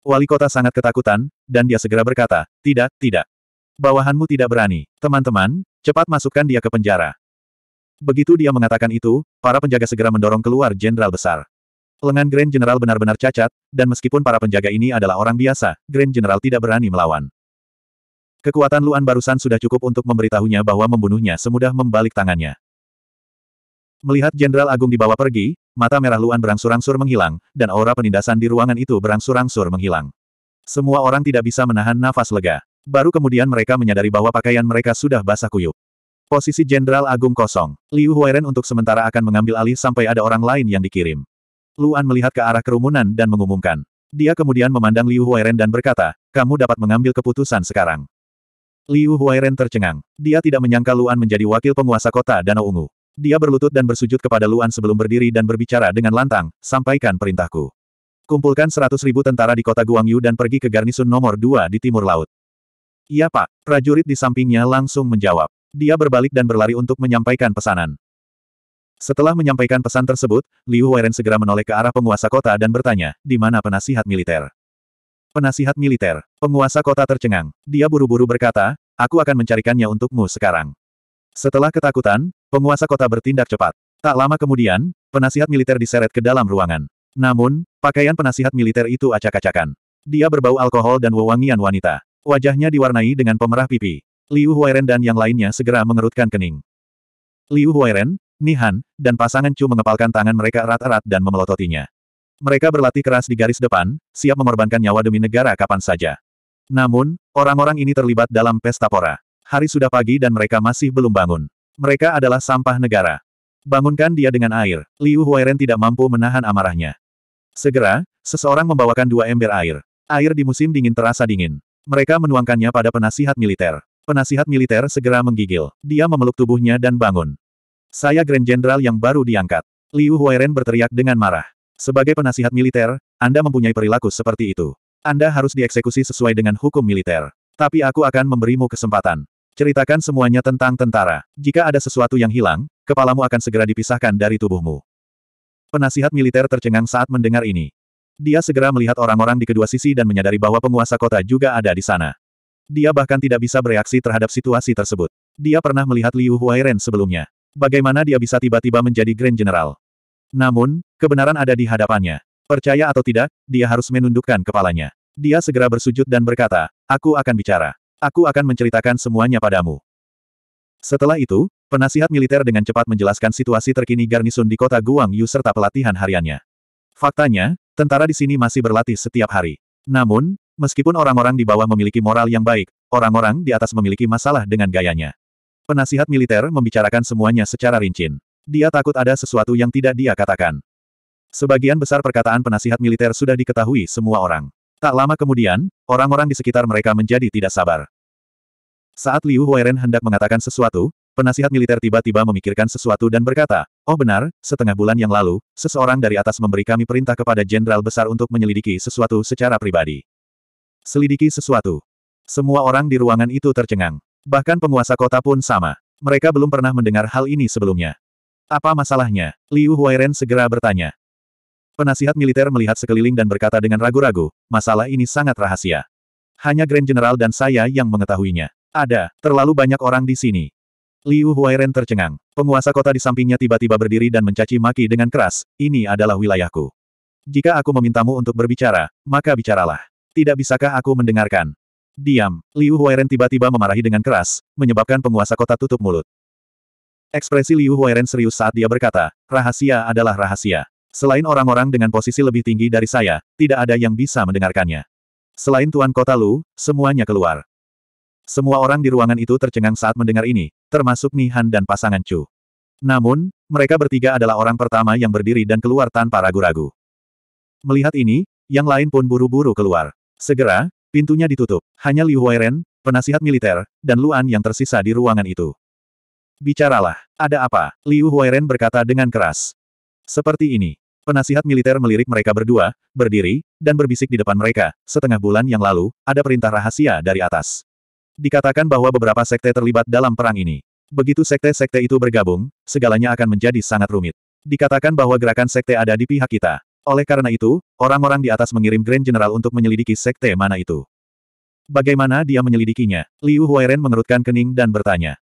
Wali kota sangat ketakutan, dan dia segera berkata, tidak, tidak. Bawahanmu tidak berani. Teman-teman, cepat masukkan dia ke penjara. Begitu dia mengatakan itu, para penjaga segera mendorong keluar jenderal besar. Lengan Grand General benar-benar cacat, dan meskipun para penjaga ini adalah orang biasa, Grand General tidak berani melawan. Kekuatan Luan barusan sudah cukup untuk memberitahunya bahwa membunuhnya semudah membalik tangannya. Melihat Jenderal Agung dibawa pergi, mata merah Luan berangsur-angsur menghilang, dan aura penindasan di ruangan itu berangsur-angsur menghilang. Semua orang tidak bisa menahan nafas lega. Baru kemudian mereka menyadari bahwa pakaian mereka sudah basah kuyup. Posisi Jenderal Agung kosong. Liu Huairen untuk sementara akan mengambil alih sampai ada orang lain yang dikirim. Luan melihat ke arah kerumunan dan mengumumkan. Dia kemudian memandang Liu Huairen dan berkata, kamu dapat mengambil keputusan sekarang. Liu Huairen tercengang. Dia tidak menyangka Luan menjadi wakil penguasa kota Danau Ungu. Dia berlutut dan bersujud kepada Luan sebelum berdiri dan berbicara dengan lantang, sampaikan perintahku. Kumpulkan seratus ribu tentara di kota Guangyu dan pergi ke garnisun nomor dua di timur laut. Iya pak, prajurit di sampingnya langsung menjawab. Dia berbalik dan berlari untuk menyampaikan pesanan. Setelah menyampaikan pesan tersebut, Liu Weiren segera menoleh ke arah penguasa kota dan bertanya, di mana penasihat militer? Penasihat militer, penguasa kota tercengang. Dia buru-buru berkata, aku akan mencarikannya untukmu sekarang. Setelah ketakutan, penguasa kota bertindak cepat. Tak lama kemudian, penasihat militer diseret ke dalam ruangan. Namun, pakaian penasihat militer itu acak-acakan. Dia berbau alkohol dan wewangian wanita. Wajahnya diwarnai dengan pemerah pipi. Liu Huairen dan yang lainnya segera mengerutkan kening. Liu Huairen, Nihan, dan pasangan Chu mengepalkan tangan mereka erat-erat dan memelototinya. Mereka berlatih keras di garis depan, siap mengorbankan nyawa demi negara kapan saja. Namun, orang-orang ini terlibat dalam pesta pora. Hari sudah pagi dan mereka masih belum bangun. Mereka adalah sampah negara. Bangunkan dia dengan air. Liu Huairen tidak mampu menahan amarahnya. Segera, seseorang membawakan dua ember air. Air di musim dingin terasa dingin. Mereka menuangkannya pada penasihat militer. Penasihat militer segera menggigil. Dia memeluk tubuhnya dan bangun. Saya Grand General yang baru diangkat. Liu Huairen berteriak dengan marah. Sebagai penasihat militer, Anda mempunyai perilaku seperti itu. Anda harus dieksekusi sesuai dengan hukum militer. Tapi aku akan memberimu kesempatan. Ceritakan semuanya tentang tentara. Jika ada sesuatu yang hilang, kepalamu akan segera dipisahkan dari tubuhmu. Penasihat militer tercengang saat mendengar ini. Dia segera melihat orang-orang di kedua sisi dan menyadari bahwa penguasa kota juga ada di sana. Dia bahkan tidak bisa bereaksi terhadap situasi tersebut. Dia pernah melihat Liu Huairen sebelumnya. Bagaimana dia bisa tiba-tiba menjadi Grand General? Namun, kebenaran ada di hadapannya. Percaya atau tidak, dia harus menundukkan kepalanya. Dia segera bersujud dan berkata, Aku akan bicara. Aku akan menceritakan semuanya padamu. Setelah itu, penasihat militer dengan cepat menjelaskan situasi terkini garnisun di kota Guangyu serta pelatihan hariannya. Faktanya, tentara di sini masih berlatih setiap hari. Namun, meskipun orang-orang di bawah memiliki moral yang baik, orang-orang di atas memiliki masalah dengan gayanya. Penasihat militer membicarakan semuanya secara rinci. Dia takut ada sesuatu yang tidak dia katakan. Sebagian besar perkataan penasihat militer sudah diketahui semua orang. Tak lama kemudian, orang-orang di sekitar mereka menjadi tidak sabar. Saat Liu Huairen hendak mengatakan sesuatu, penasihat militer tiba-tiba memikirkan sesuatu dan berkata, Oh benar, setengah bulan yang lalu, seseorang dari atas memberi kami perintah kepada jenderal besar untuk menyelidiki sesuatu secara pribadi. Selidiki sesuatu. Semua orang di ruangan itu tercengang. Bahkan penguasa kota pun sama. Mereka belum pernah mendengar hal ini sebelumnya. Apa masalahnya? Liu Huairen segera bertanya. Penasihat militer melihat sekeliling dan berkata dengan ragu-ragu, masalah ini sangat rahasia. Hanya Grand General dan saya yang mengetahuinya. Ada, terlalu banyak orang di sini. Liu Huairen tercengang. Penguasa kota di sampingnya tiba-tiba berdiri dan mencaci maki dengan keras, ini adalah wilayahku. Jika aku memintamu untuk berbicara, maka bicaralah. Tidak bisakah aku mendengarkan? Diam. Liu Huairen tiba-tiba memarahi dengan keras, menyebabkan penguasa kota tutup mulut. Ekspresi Liu Huairen serius saat dia berkata, rahasia adalah rahasia. Selain orang-orang dengan posisi lebih tinggi dari saya, tidak ada yang bisa mendengarkannya. Selain Tuan Kota Lu, semuanya keluar. Semua orang di ruangan itu tercengang saat mendengar ini, termasuk Nihan dan pasangan Chu. Namun, mereka bertiga adalah orang pertama yang berdiri dan keluar tanpa ragu-ragu. Melihat ini, yang lain pun buru-buru keluar. Segera, Pintunya ditutup. Hanya Liu Huairen, penasihat militer, dan Luan yang tersisa di ruangan itu. Bicaralah. Ada apa? Liu Huairen berkata dengan keras. Seperti ini. Penasihat militer melirik mereka berdua, berdiri, dan berbisik di depan mereka. Setengah bulan yang lalu, ada perintah rahasia dari atas. Dikatakan bahwa beberapa sekte terlibat dalam perang ini. Begitu sekte-sekte itu bergabung, segalanya akan menjadi sangat rumit. Dikatakan bahwa gerakan sekte ada di pihak kita. Oleh karena itu, orang-orang di atas mengirim Grand General untuk menyelidiki sekte mana itu. Bagaimana dia menyelidikinya? Liu Huairen mengerutkan kening dan bertanya.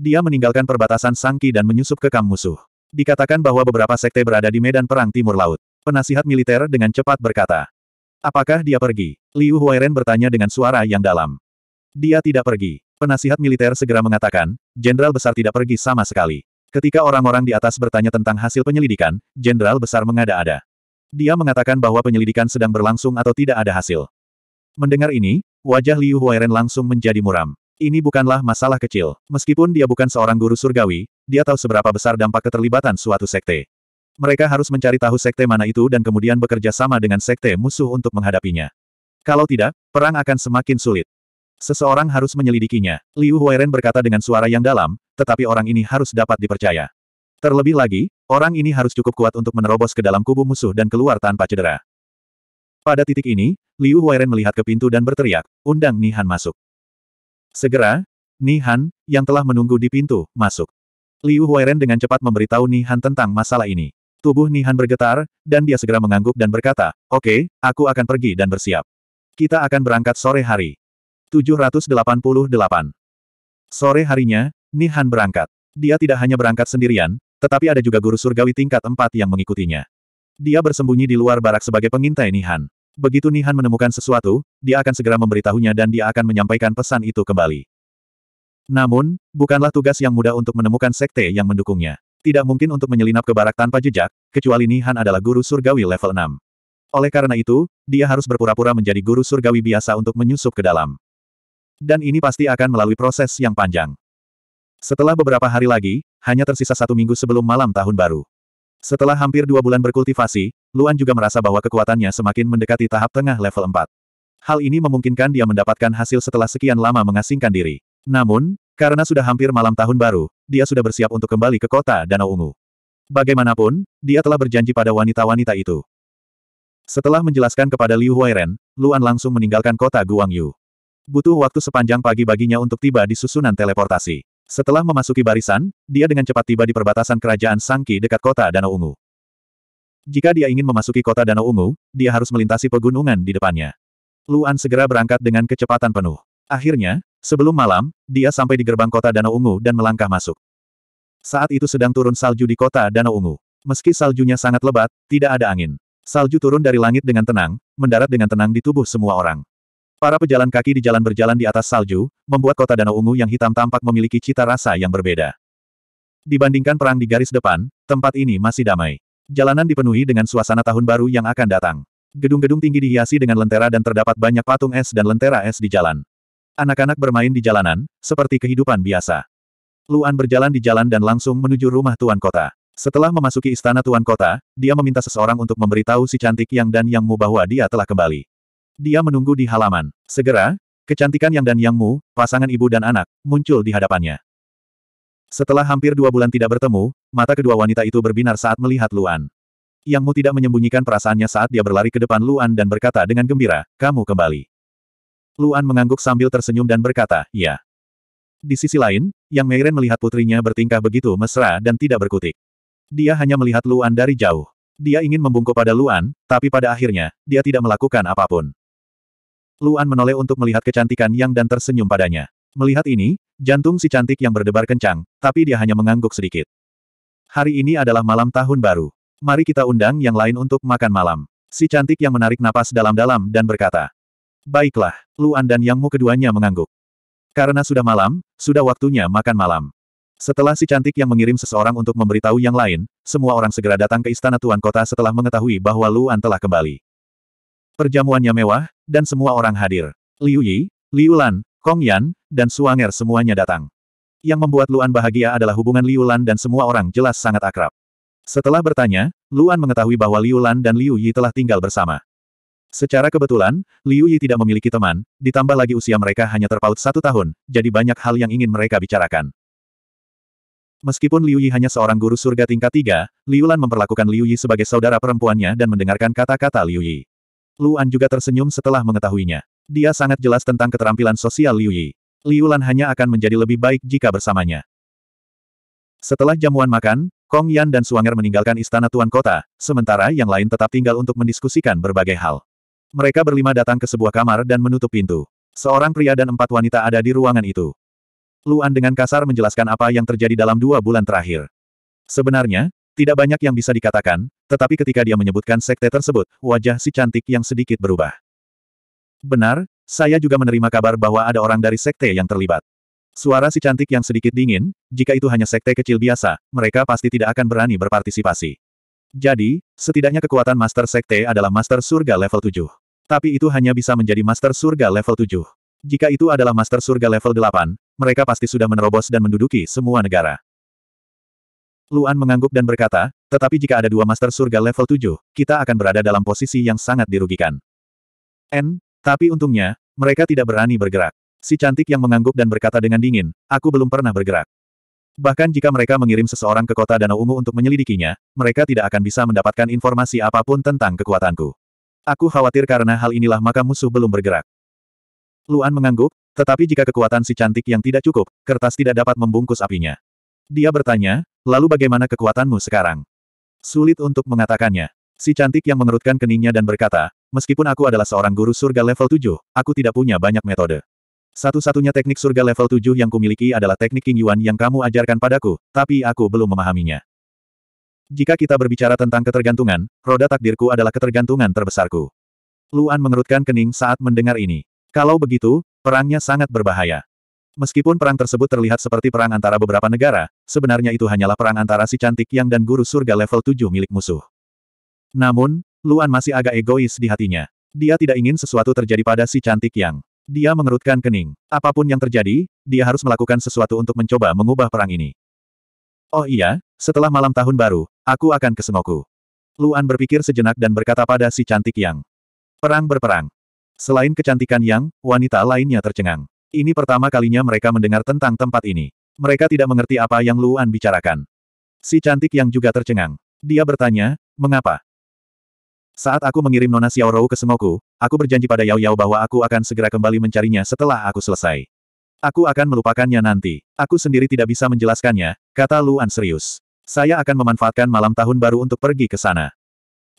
Dia meninggalkan perbatasan Sangki dan menyusup ke kamp musuh. Dikatakan bahwa beberapa sekte berada di medan perang timur laut. Penasihat militer dengan cepat berkata. Apakah dia pergi? Liu Huairen bertanya dengan suara yang dalam. Dia tidak pergi. Penasihat militer segera mengatakan, Jenderal Besar tidak pergi sama sekali. Ketika orang-orang di atas bertanya tentang hasil penyelidikan, Jenderal Besar mengada-ada. Dia mengatakan bahwa penyelidikan sedang berlangsung atau tidak ada hasil. Mendengar ini, wajah Liu Huairen langsung menjadi muram. Ini bukanlah masalah kecil. Meskipun dia bukan seorang guru surgawi, dia tahu seberapa besar dampak keterlibatan suatu sekte. Mereka harus mencari tahu sekte mana itu dan kemudian bekerja sama dengan sekte musuh untuk menghadapinya. Kalau tidak, perang akan semakin sulit. Seseorang harus menyelidikinya. Liu Huairen berkata dengan suara yang dalam, tetapi orang ini harus dapat dipercaya. Terlebih lagi, Orang ini harus cukup kuat untuk menerobos ke dalam kubu musuh dan keluar tanpa cedera. Pada titik ini, Liu Huairen melihat ke pintu dan berteriak, undang Nihan masuk. Segera, Nihan, yang telah menunggu di pintu, masuk. Liu Huairen dengan cepat memberitahu Nihan tentang masalah ini. Tubuh Nihan bergetar, dan dia segera mengangguk dan berkata, Oke, okay, aku akan pergi dan bersiap. Kita akan berangkat sore hari. 788. Sore harinya, Nihan berangkat. Dia tidak hanya berangkat sendirian, tetapi ada juga guru surgawi tingkat empat yang mengikutinya. Dia bersembunyi di luar barak sebagai pengintai Nihan. Begitu Nihan menemukan sesuatu, dia akan segera memberitahunya dan dia akan menyampaikan pesan itu kembali. Namun, bukanlah tugas yang mudah untuk menemukan sekte yang mendukungnya. Tidak mungkin untuk menyelinap ke barak tanpa jejak, kecuali Nihan adalah guru surgawi level 6. Oleh karena itu, dia harus berpura-pura menjadi guru surgawi biasa untuk menyusup ke dalam. Dan ini pasti akan melalui proses yang panjang. Setelah beberapa hari lagi, hanya tersisa satu minggu sebelum malam tahun baru. Setelah hampir dua bulan berkultivasi, Luan juga merasa bahwa kekuatannya semakin mendekati tahap tengah level 4. Hal ini memungkinkan dia mendapatkan hasil setelah sekian lama mengasingkan diri. Namun, karena sudah hampir malam tahun baru, dia sudah bersiap untuk kembali ke kota Danau Ungu. Bagaimanapun, dia telah berjanji pada wanita-wanita itu. Setelah menjelaskan kepada Liu Huairen, Luan langsung meninggalkan kota Guangyu. Butuh waktu sepanjang pagi baginya untuk tiba di susunan teleportasi. Setelah memasuki barisan, dia dengan cepat tiba di perbatasan kerajaan Sangki dekat kota Danau Ungu. Jika dia ingin memasuki kota Danau Ungu, dia harus melintasi pegunungan di depannya. Luan segera berangkat dengan kecepatan penuh. Akhirnya, sebelum malam, dia sampai di gerbang kota Danau Ungu dan melangkah masuk. Saat itu sedang turun salju di kota Danau Ungu. Meski saljunya sangat lebat, tidak ada angin. Salju turun dari langit dengan tenang, mendarat dengan tenang di tubuh semua orang. Para pejalan kaki di jalan berjalan di atas salju, membuat kota Danau Ungu yang hitam tampak memiliki cita rasa yang berbeda. Dibandingkan perang di garis depan, tempat ini masih damai. Jalanan dipenuhi dengan suasana tahun baru yang akan datang. Gedung-gedung tinggi dihiasi dengan lentera dan terdapat banyak patung es dan lentera es di jalan. Anak-anak bermain di jalanan, seperti kehidupan biasa. Luan berjalan di jalan dan langsung menuju rumah tuan kota. Setelah memasuki istana tuan kota, dia meminta seseorang untuk memberitahu si cantik yang dan yang mu bahwa dia telah kembali. Dia menunggu di halaman. Segera, kecantikan Yang dan Yang Mu, pasangan ibu dan anak, muncul di hadapannya. Setelah hampir dua bulan tidak bertemu, mata kedua wanita itu berbinar saat melihat Luan. Yang Mu tidak menyembunyikan perasaannya saat dia berlari ke depan Luan dan berkata dengan gembira, kamu kembali. Luan mengangguk sambil tersenyum dan berkata, ya. Di sisi lain, Yang Meiren melihat putrinya bertingkah begitu mesra dan tidak berkutik. Dia hanya melihat Luan dari jauh. Dia ingin membungkuk pada Luan, tapi pada akhirnya, dia tidak melakukan apapun. Luan menoleh untuk melihat kecantikan Yang dan tersenyum padanya. Melihat ini, jantung si cantik yang berdebar kencang, tapi dia hanya mengangguk sedikit. Hari ini adalah malam tahun baru. Mari kita undang yang lain untuk makan malam. Si cantik yang menarik napas dalam-dalam dan berkata. Baiklah, Luan dan Yangmu keduanya mengangguk. Karena sudah malam, sudah waktunya makan malam. Setelah si cantik yang mengirim seseorang untuk memberitahu yang lain, semua orang segera datang ke istana Tuan Kota setelah mengetahui bahwa Luan telah kembali. Perjamuannya mewah, dan semua orang hadir. Liu Yi, Liu Lan, Kong Yan, dan Suanger semuanya datang. Yang membuat Luan bahagia adalah hubungan Liu Lan dan semua orang jelas sangat akrab. Setelah bertanya, Luan mengetahui bahwa Liu Lan dan Liu Yi telah tinggal bersama. Secara kebetulan, Liu Yi tidak memiliki teman, ditambah lagi usia mereka hanya terpaut satu tahun, jadi banyak hal yang ingin mereka bicarakan. Meskipun Liu Yi hanya seorang guru surga tingkat tiga, Liu Lan memperlakukan Liu Yi sebagai saudara perempuannya dan mendengarkan kata-kata Liu Yi. Luan juga tersenyum setelah mengetahuinya. Dia sangat jelas tentang keterampilan sosial Liu Yi. Liu Lan hanya akan menjadi lebih baik jika bersamanya. Setelah jamuan makan, Kong Yan dan Suanger meninggalkan istana tuan kota, sementara yang lain tetap tinggal untuk mendiskusikan berbagai hal. Mereka berlima datang ke sebuah kamar dan menutup pintu. Seorang pria dan empat wanita ada di ruangan itu. Luan dengan kasar menjelaskan apa yang terjadi dalam dua bulan terakhir. Sebenarnya, tidak banyak yang bisa dikatakan, tetapi ketika dia menyebutkan sekte tersebut, wajah si cantik yang sedikit berubah. Benar, saya juga menerima kabar bahwa ada orang dari sekte yang terlibat. Suara si cantik yang sedikit dingin, jika itu hanya sekte kecil biasa, mereka pasti tidak akan berani berpartisipasi. Jadi, setidaknya kekuatan Master Sekte adalah Master Surga level 7. Tapi itu hanya bisa menjadi Master Surga level 7. Jika itu adalah Master Surga level 8, mereka pasti sudah menerobos dan menduduki semua negara. Luan mengangguk dan berkata, tetapi jika ada dua Master Surga level 7, kita akan berada dalam posisi yang sangat dirugikan. N, tapi untungnya, mereka tidak berani bergerak. Si cantik yang mengangguk dan berkata dengan dingin, aku belum pernah bergerak. Bahkan jika mereka mengirim seseorang ke kota Danau Ungu untuk menyelidikinya, mereka tidak akan bisa mendapatkan informasi apapun tentang kekuatanku. Aku khawatir karena hal inilah maka musuh belum bergerak. Luan mengangguk, tetapi jika kekuatan si cantik yang tidak cukup, kertas tidak dapat membungkus apinya. Dia bertanya, lalu bagaimana kekuatanmu sekarang? Sulit untuk mengatakannya. Si cantik yang mengerutkan keningnya dan berkata, meskipun aku adalah seorang guru surga level 7, aku tidak punya banyak metode. Satu-satunya teknik surga level 7 yang kumiliki adalah teknik King Yuan yang kamu ajarkan padaku, tapi aku belum memahaminya. Jika kita berbicara tentang ketergantungan, roda takdirku adalah ketergantungan terbesarku. Luan mengerutkan kening saat mendengar ini. Kalau begitu, perangnya sangat berbahaya. Meskipun perang tersebut terlihat seperti perang antara beberapa negara, sebenarnya itu hanyalah perang antara si cantik yang dan guru surga level 7 milik musuh. Namun, Luan masih agak egois di hatinya. Dia tidak ingin sesuatu terjadi pada si cantik yang. Dia mengerutkan kening. Apapun yang terjadi, dia harus melakukan sesuatu untuk mencoba mengubah perang ini. Oh iya, setelah malam tahun baru, aku akan ke Sengoku. Luan berpikir sejenak dan berkata pada si cantik yang. Perang berperang. Selain kecantikan yang, wanita lainnya tercengang. Ini pertama kalinya mereka mendengar tentang tempat ini. Mereka tidak mengerti apa yang Luan bicarakan. Si cantik yang juga tercengang. Dia bertanya, mengapa? Saat aku mengirim Nona Xiaorou ke Sengoku, aku berjanji pada Yao Yao bahwa aku akan segera kembali mencarinya setelah aku selesai. Aku akan melupakannya nanti. Aku sendiri tidak bisa menjelaskannya, kata Luan serius. Saya akan memanfaatkan malam tahun baru untuk pergi ke sana.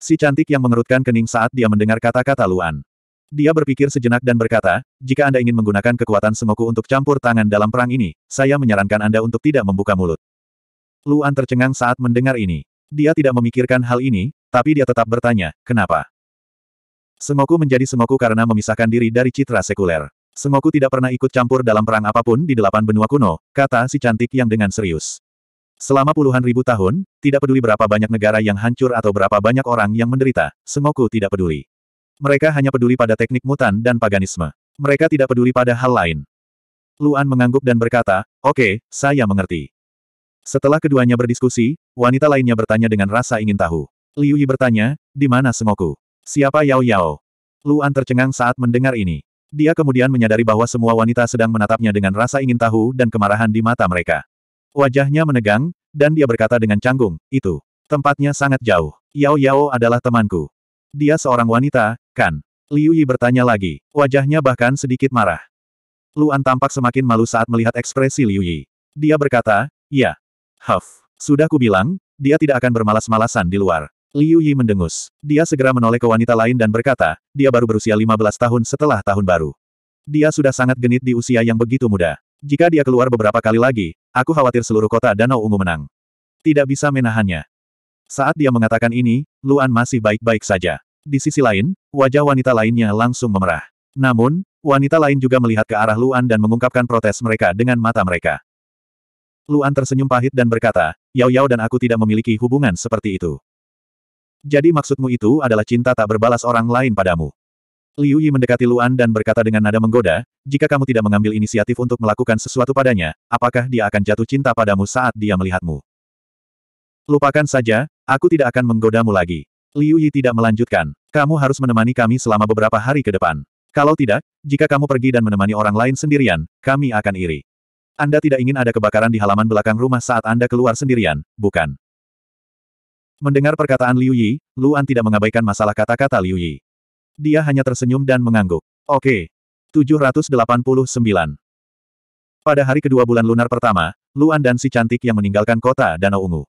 Si cantik yang mengerutkan kening saat dia mendengar kata-kata Luan. Dia berpikir sejenak dan berkata, jika Anda ingin menggunakan kekuatan Semoku untuk campur tangan dalam perang ini, saya menyarankan Anda untuk tidak membuka mulut. Luan tercengang saat mendengar ini. Dia tidak memikirkan hal ini, tapi dia tetap bertanya, kenapa? Semoku menjadi Semoku karena memisahkan diri dari citra sekuler. Semoku tidak pernah ikut campur dalam perang apapun di delapan benua kuno, kata si cantik yang dengan serius. Selama puluhan ribu tahun, tidak peduli berapa banyak negara yang hancur atau berapa banyak orang yang menderita, Semoku tidak peduli. Mereka hanya peduli pada teknik mutan dan paganisme. Mereka tidak peduli pada hal lain. Luan mengangguk dan berkata, oke, okay, saya mengerti. Setelah keduanya berdiskusi, wanita lainnya bertanya dengan rasa ingin tahu. Liu Yi bertanya, di mana Sengoku? Siapa Yao Yao? Luan tercengang saat mendengar ini. Dia kemudian menyadari bahwa semua wanita sedang menatapnya dengan rasa ingin tahu dan kemarahan di mata mereka. Wajahnya menegang, dan dia berkata dengan canggung, itu. Tempatnya sangat jauh. Yao Yao adalah temanku. Dia seorang wanita, kan? Liu Yi bertanya lagi. Wajahnya bahkan sedikit marah. Luan tampak semakin malu saat melihat ekspresi Liu Yi. Dia berkata, ya. Huff. Sudah kubilang, dia tidak akan bermalas-malasan di luar. Liu Yi mendengus. Dia segera menoleh ke wanita lain dan berkata, dia baru berusia 15 tahun setelah tahun baru. Dia sudah sangat genit di usia yang begitu muda. Jika dia keluar beberapa kali lagi, aku khawatir seluruh kota Danau Ungu menang. Tidak bisa menahannya. Saat dia mengatakan ini, Luan masih baik-baik saja. Di sisi lain, wajah wanita lainnya langsung memerah. Namun, wanita lain juga melihat ke arah Luan dan mengungkapkan protes mereka dengan mata mereka. Luan tersenyum pahit dan berkata, Yao Yao dan aku tidak memiliki hubungan seperti itu. Jadi maksudmu itu adalah cinta tak berbalas orang lain padamu. Liu Yi mendekati Luan dan berkata dengan nada menggoda, jika kamu tidak mengambil inisiatif untuk melakukan sesuatu padanya, apakah dia akan jatuh cinta padamu saat dia melihatmu? Lupakan saja, Aku tidak akan menggodamu lagi. Liu Yi tidak melanjutkan. Kamu harus menemani kami selama beberapa hari ke depan. Kalau tidak, jika kamu pergi dan menemani orang lain sendirian, kami akan iri. Anda tidak ingin ada kebakaran di halaman belakang rumah saat Anda keluar sendirian, bukan? Mendengar perkataan Liu Yi, Luan tidak mengabaikan masalah kata-kata Liu Yi. Dia hanya tersenyum dan mengangguk. Oke. 789. Pada hari kedua bulan lunar pertama, Luan dan si cantik yang meninggalkan kota Danau Ungu.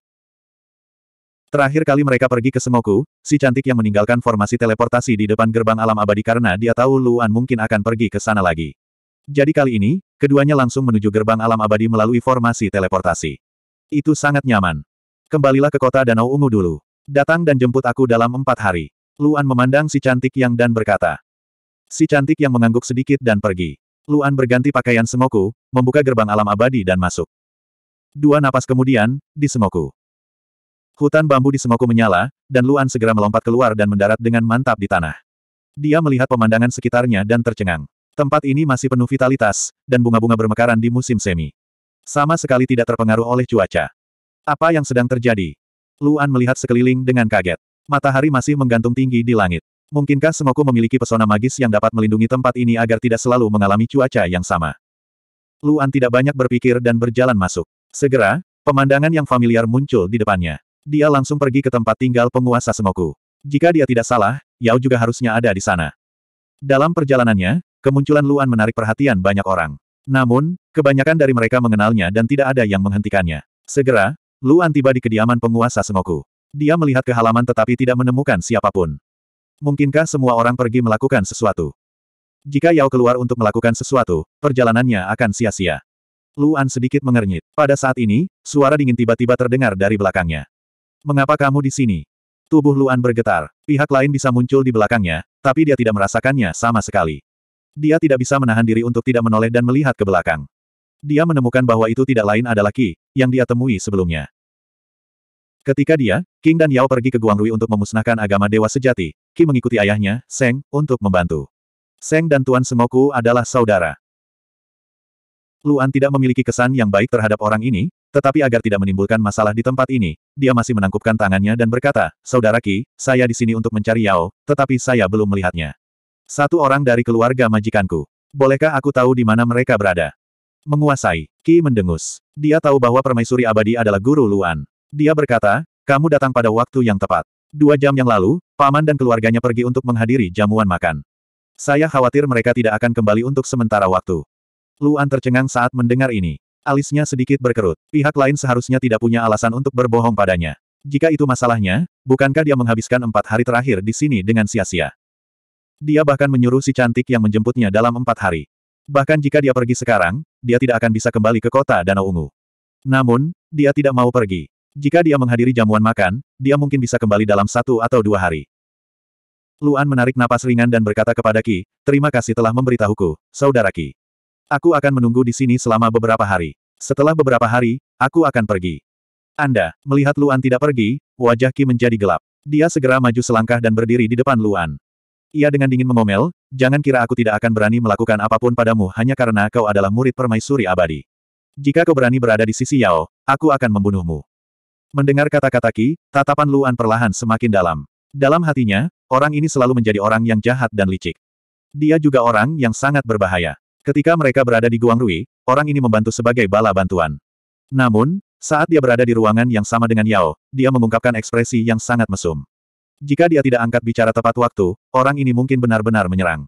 Terakhir kali mereka pergi ke Semoku, si cantik yang meninggalkan formasi teleportasi di depan gerbang alam abadi karena dia tahu Luan mungkin akan pergi ke sana lagi. Jadi kali ini, keduanya langsung menuju gerbang alam abadi melalui formasi teleportasi. Itu sangat nyaman. Kembalilah ke kota Danau Ungu dulu. Datang dan jemput aku dalam empat hari. Luan memandang si cantik yang dan berkata. Si cantik yang mengangguk sedikit dan pergi. Luan berganti pakaian Semoku, membuka gerbang alam abadi dan masuk. Dua napas kemudian, di Semoku. Hutan bambu di Sengoku menyala, dan Luan segera melompat keluar dan mendarat dengan mantap di tanah. Dia melihat pemandangan sekitarnya dan tercengang. Tempat ini masih penuh vitalitas, dan bunga-bunga bermekaran di musim semi. Sama sekali tidak terpengaruh oleh cuaca. Apa yang sedang terjadi? Luan melihat sekeliling dengan kaget. Matahari masih menggantung tinggi di langit. Mungkinkah Sengoku memiliki pesona magis yang dapat melindungi tempat ini agar tidak selalu mengalami cuaca yang sama? Luan tidak banyak berpikir dan berjalan masuk. Segera, pemandangan yang familiar muncul di depannya dia langsung pergi ke tempat tinggal penguasa Semoku. Jika dia tidak salah, Yao juga harusnya ada di sana. Dalam perjalanannya, kemunculan Luan menarik perhatian banyak orang. Namun, kebanyakan dari mereka mengenalnya dan tidak ada yang menghentikannya. Segera, Luan tiba di kediaman penguasa Semoku. Dia melihat ke halaman tetapi tidak menemukan siapapun. Mungkinkah semua orang pergi melakukan sesuatu? Jika Yao keluar untuk melakukan sesuatu, perjalanannya akan sia-sia. Luan sedikit mengernyit. Pada saat ini, suara dingin tiba-tiba terdengar dari belakangnya. Mengapa kamu di sini? Tubuh Luan bergetar. Pihak lain bisa muncul di belakangnya, tapi dia tidak merasakannya sama sekali. Dia tidak bisa menahan diri untuk tidak menoleh dan melihat ke belakang. Dia menemukan bahwa itu tidak lain adalah Ki yang dia temui sebelumnya. Ketika dia, King dan Yao pergi ke Guangrui untuk memusnahkan agama Dewa Sejati, Ki mengikuti ayahnya, Seng, untuk membantu. Seng dan Tuan Semoku adalah saudara. Luan tidak memiliki kesan yang baik terhadap orang ini, tetapi agar tidak menimbulkan masalah di tempat ini, dia masih menangkupkan tangannya dan berkata, Saudara Ki, saya di sini untuk mencari Yao, tetapi saya belum melihatnya. Satu orang dari keluarga majikanku. Bolehkah aku tahu di mana mereka berada? Menguasai. Ki mendengus. Dia tahu bahwa permaisuri abadi adalah guru Luan. Dia berkata, kamu datang pada waktu yang tepat. Dua jam yang lalu, paman dan keluarganya pergi untuk menghadiri jamuan makan. Saya khawatir mereka tidak akan kembali untuk sementara waktu. Luan tercengang saat mendengar ini alisnya sedikit berkerut. Pihak lain seharusnya tidak punya alasan untuk berbohong padanya. Jika itu masalahnya, bukankah dia menghabiskan empat hari terakhir di sini dengan sia-sia? Dia bahkan menyuruh si cantik yang menjemputnya dalam empat hari. Bahkan jika dia pergi sekarang, dia tidak akan bisa kembali ke kota Danau Ungu. Namun, dia tidak mau pergi. Jika dia menghadiri jamuan makan, dia mungkin bisa kembali dalam satu atau dua hari. Luan menarik napas ringan dan berkata kepada Ki, terima kasih telah memberitahuku, saudara Ki. Aku akan menunggu di sini selama beberapa hari. Setelah beberapa hari, aku akan pergi. Anda, melihat Luan tidak pergi, wajah Ki menjadi gelap. Dia segera maju selangkah dan berdiri di depan Luan. Ia dengan dingin mengomel, jangan kira aku tidak akan berani melakukan apapun padamu hanya karena kau adalah murid permaisuri abadi. Jika kau berani berada di sisi Yao, aku akan membunuhmu. Mendengar kata-kata Ki, tatapan Luan perlahan semakin dalam. Dalam hatinya, orang ini selalu menjadi orang yang jahat dan licik. Dia juga orang yang sangat berbahaya. Ketika mereka berada di Guang Rui, orang ini membantu sebagai bala bantuan. Namun, saat dia berada di ruangan yang sama dengan Yao, dia mengungkapkan ekspresi yang sangat mesum. Jika dia tidak angkat bicara tepat waktu, orang ini mungkin benar-benar menyerang.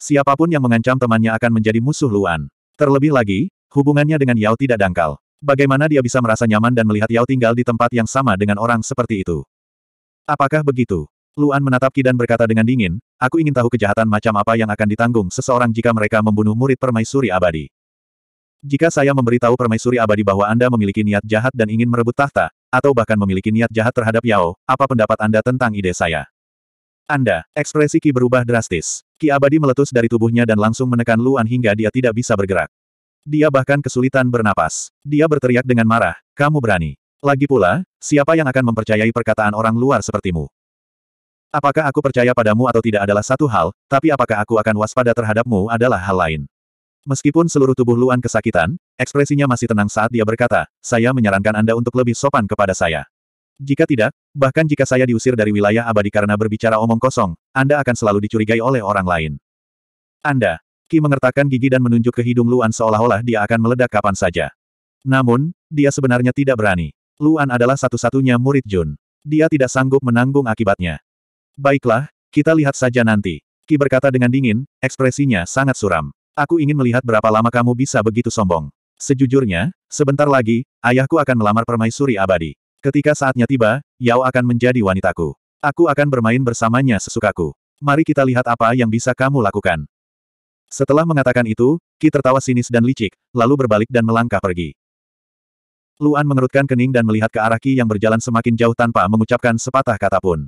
Siapapun yang mengancam temannya akan menjadi musuh Luan. Terlebih lagi, hubungannya dengan Yao tidak dangkal. Bagaimana dia bisa merasa nyaman dan melihat Yao tinggal di tempat yang sama dengan orang seperti itu? Apakah begitu? Luan menatap Ki dan berkata dengan dingin, aku ingin tahu kejahatan macam apa yang akan ditanggung seseorang jika mereka membunuh murid permaisuri abadi. Jika saya memberitahu permaisuri abadi bahwa Anda memiliki niat jahat dan ingin merebut tahta, atau bahkan memiliki niat jahat terhadap Yao, apa pendapat Anda tentang ide saya? Anda, ekspresi Ki berubah drastis. Ki abadi meletus dari tubuhnya dan langsung menekan Luan hingga dia tidak bisa bergerak. Dia bahkan kesulitan bernapas. Dia berteriak dengan marah, kamu berani. Lagi pula, siapa yang akan mempercayai perkataan orang luar sepertimu? Apakah aku percaya padamu atau tidak adalah satu hal, tapi apakah aku akan waspada terhadapmu adalah hal lain. Meskipun seluruh tubuh Luan kesakitan, ekspresinya masih tenang saat dia berkata, saya menyarankan Anda untuk lebih sopan kepada saya. Jika tidak, bahkan jika saya diusir dari wilayah abadi karena berbicara omong kosong, Anda akan selalu dicurigai oleh orang lain. Anda, Ki mengertakkan gigi dan menunjuk ke hidung Luan seolah-olah dia akan meledak kapan saja. Namun, dia sebenarnya tidak berani. Luan adalah satu-satunya murid Jun. Dia tidak sanggup menanggung akibatnya. Baiklah, kita lihat saja nanti. Ki berkata dengan dingin, ekspresinya sangat suram. Aku ingin melihat berapa lama kamu bisa begitu sombong. Sejujurnya, sebentar lagi, ayahku akan melamar permaisuri abadi. Ketika saatnya tiba, Yao akan menjadi wanitaku. Aku akan bermain bersamanya sesukaku. Mari kita lihat apa yang bisa kamu lakukan. Setelah mengatakan itu, Ki tertawa sinis dan licik, lalu berbalik dan melangkah pergi. Luan mengerutkan kening dan melihat ke arah Ki yang berjalan semakin jauh tanpa mengucapkan sepatah kata pun.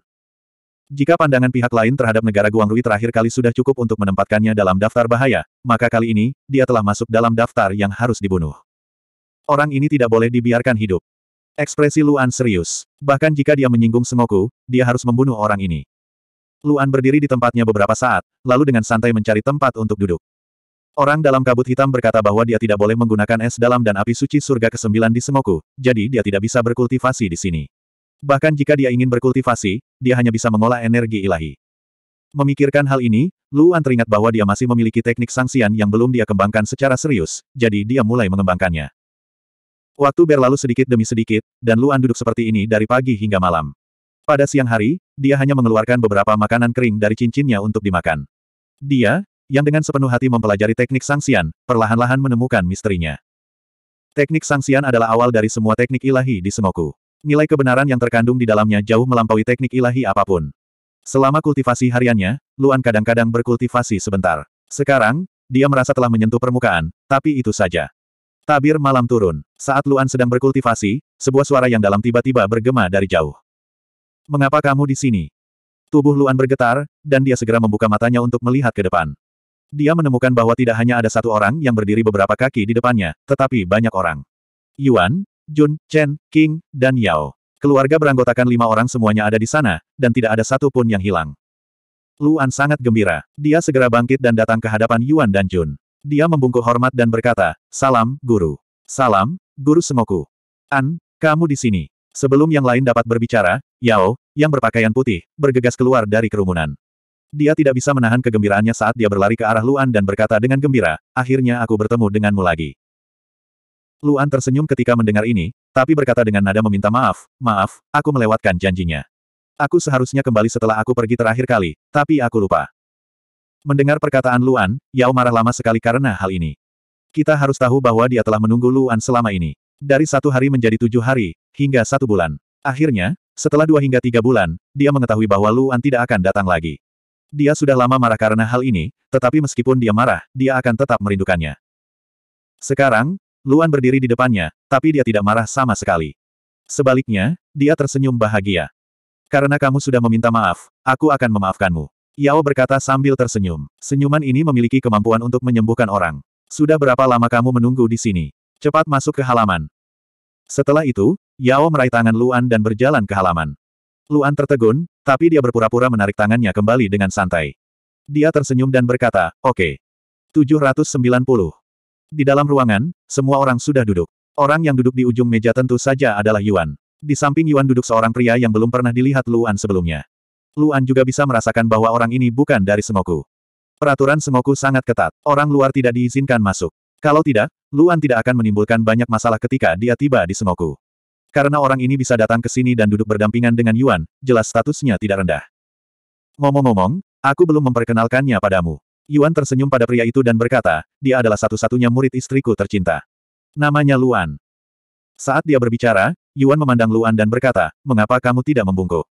Jika pandangan pihak lain terhadap negara Guangrui terakhir kali sudah cukup untuk menempatkannya dalam daftar bahaya, maka kali ini, dia telah masuk dalam daftar yang harus dibunuh. Orang ini tidak boleh dibiarkan hidup. Ekspresi Luan serius. Bahkan jika dia menyinggung Sengoku, dia harus membunuh orang ini. Luan berdiri di tempatnya beberapa saat, lalu dengan santai mencari tempat untuk duduk. Orang dalam kabut hitam berkata bahwa dia tidak boleh menggunakan es dalam dan api suci surga ke-9 di Sengoku, jadi dia tidak bisa berkultivasi di sini. Bahkan jika dia ingin berkultivasi, dia hanya bisa mengolah energi ilahi. Memikirkan hal ini, Luan teringat bahwa dia masih memiliki teknik sangsian yang belum dia kembangkan secara serius, jadi dia mulai mengembangkannya. Waktu berlalu sedikit demi sedikit, dan Luan duduk seperti ini dari pagi hingga malam. Pada siang hari, dia hanya mengeluarkan beberapa makanan kering dari cincinnya untuk dimakan. Dia, yang dengan sepenuh hati mempelajari teknik sangsian, perlahan-lahan menemukan misterinya. Teknik sangsian adalah awal dari semua teknik ilahi di Sengoku. Nilai kebenaran yang terkandung di dalamnya jauh melampaui teknik ilahi apapun. Selama kultivasi hariannya, Luan kadang-kadang berkultivasi sebentar. Sekarang, dia merasa telah menyentuh permukaan, tapi itu saja. Tabir malam turun. Saat Luan sedang berkultivasi, sebuah suara yang dalam tiba-tiba bergema dari jauh. Mengapa kamu di sini? Tubuh Luan bergetar, dan dia segera membuka matanya untuk melihat ke depan. Dia menemukan bahwa tidak hanya ada satu orang yang berdiri beberapa kaki di depannya, tetapi banyak orang. Yuan, Jun, Chen, King, dan Yao. Keluarga beranggotakan lima orang semuanya ada di sana, dan tidak ada satu pun yang hilang. Luan sangat gembira. Dia segera bangkit dan datang ke hadapan Yuan dan Jun. Dia membungkuk hormat dan berkata, Salam, Guru. Salam, Guru Semoku. An, kamu di sini. Sebelum yang lain dapat berbicara, Yao, yang berpakaian putih, bergegas keluar dari kerumunan. Dia tidak bisa menahan kegembiraannya saat dia berlari ke arah Luan dan berkata dengan gembira, akhirnya aku bertemu denganmu lagi. Luan tersenyum ketika mendengar ini, tapi berkata dengan nada meminta maaf, maaf, aku melewatkan janjinya. Aku seharusnya kembali setelah aku pergi terakhir kali, tapi aku lupa. Mendengar perkataan Luan, Yao marah lama sekali karena hal ini. Kita harus tahu bahwa dia telah menunggu Luan selama ini. Dari satu hari menjadi tujuh hari, hingga satu bulan. Akhirnya, setelah dua hingga tiga bulan, dia mengetahui bahwa Luan tidak akan datang lagi. Dia sudah lama marah karena hal ini, tetapi meskipun dia marah, dia akan tetap merindukannya. Sekarang, Luan berdiri di depannya, tapi dia tidak marah sama sekali. Sebaliknya, dia tersenyum bahagia. Karena kamu sudah meminta maaf, aku akan memaafkanmu. Yao berkata sambil tersenyum. Senyuman ini memiliki kemampuan untuk menyembuhkan orang. Sudah berapa lama kamu menunggu di sini? Cepat masuk ke halaman. Setelah itu, Yao meraih tangan Luan dan berjalan ke halaman. Luan tertegun, tapi dia berpura-pura menarik tangannya kembali dengan santai. Dia tersenyum dan berkata, oke. Okay. 790. Di dalam ruangan, semua orang sudah duduk. Orang yang duduk di ujung meja tentu saja adalah Yuan. Di samping Yuan duduk seorang pria yang belum pernah dilihat Luan sebelumnya. Luan juga bisa merasakan bahwa orang ini bukan dari Sengoku. Peraturan Sengoku sangat ketat. Orang luar tidak diizinkan masuk. Kalau tidak, Luan tidak akan menimbulkan banyak masalah ketika dia tiba di Sengoku. Karena orang ini bisa datang ke sini dan duduk berdampingan dengan Yuan, jelas statusnya tidak rendah. Ngomong-ngomong, aku belum memperkenalkannya padamu. Yuan tersenyum pada pria itu dan berkata, dia adalah satu-satunya murid istriku tercinta. Namanya Luan. Saat dia berbicara, Yuan memandang Luan dan berkata, mengapa kamu tidak membungkuk?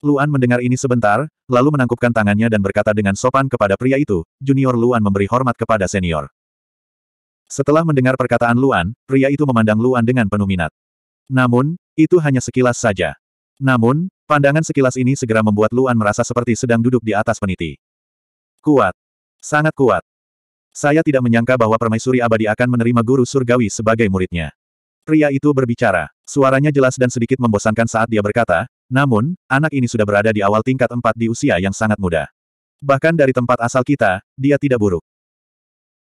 Luan mendengar ini sebentar, lalu menangkupkan tangannya dan berkata dengan sopan kepada pria itu, junior Luan memberi hormat kepada senior. Setelah mendengar perkataan Luan, pria itu memandang Luan dengan penuh minat. Namun, itu hanya sekilas saja. Namun, pandangan sekilas ini segera membuat Luan merasa seperti sedang duduk di atas peniti. Kuat. Sangat kuat. Saya tidak menyangka bahwa permaisuri abadi akan menerima guru surgawi sebagai muridnya. Pria itu berbicara. Suaranya jelas dan sedikit membosankan saat dia berkata, namun, anak ini sudah berada di awal tingkat empat di usia yang sangat muda. Bahkan dari tempat asal kita, dia tidak buruk.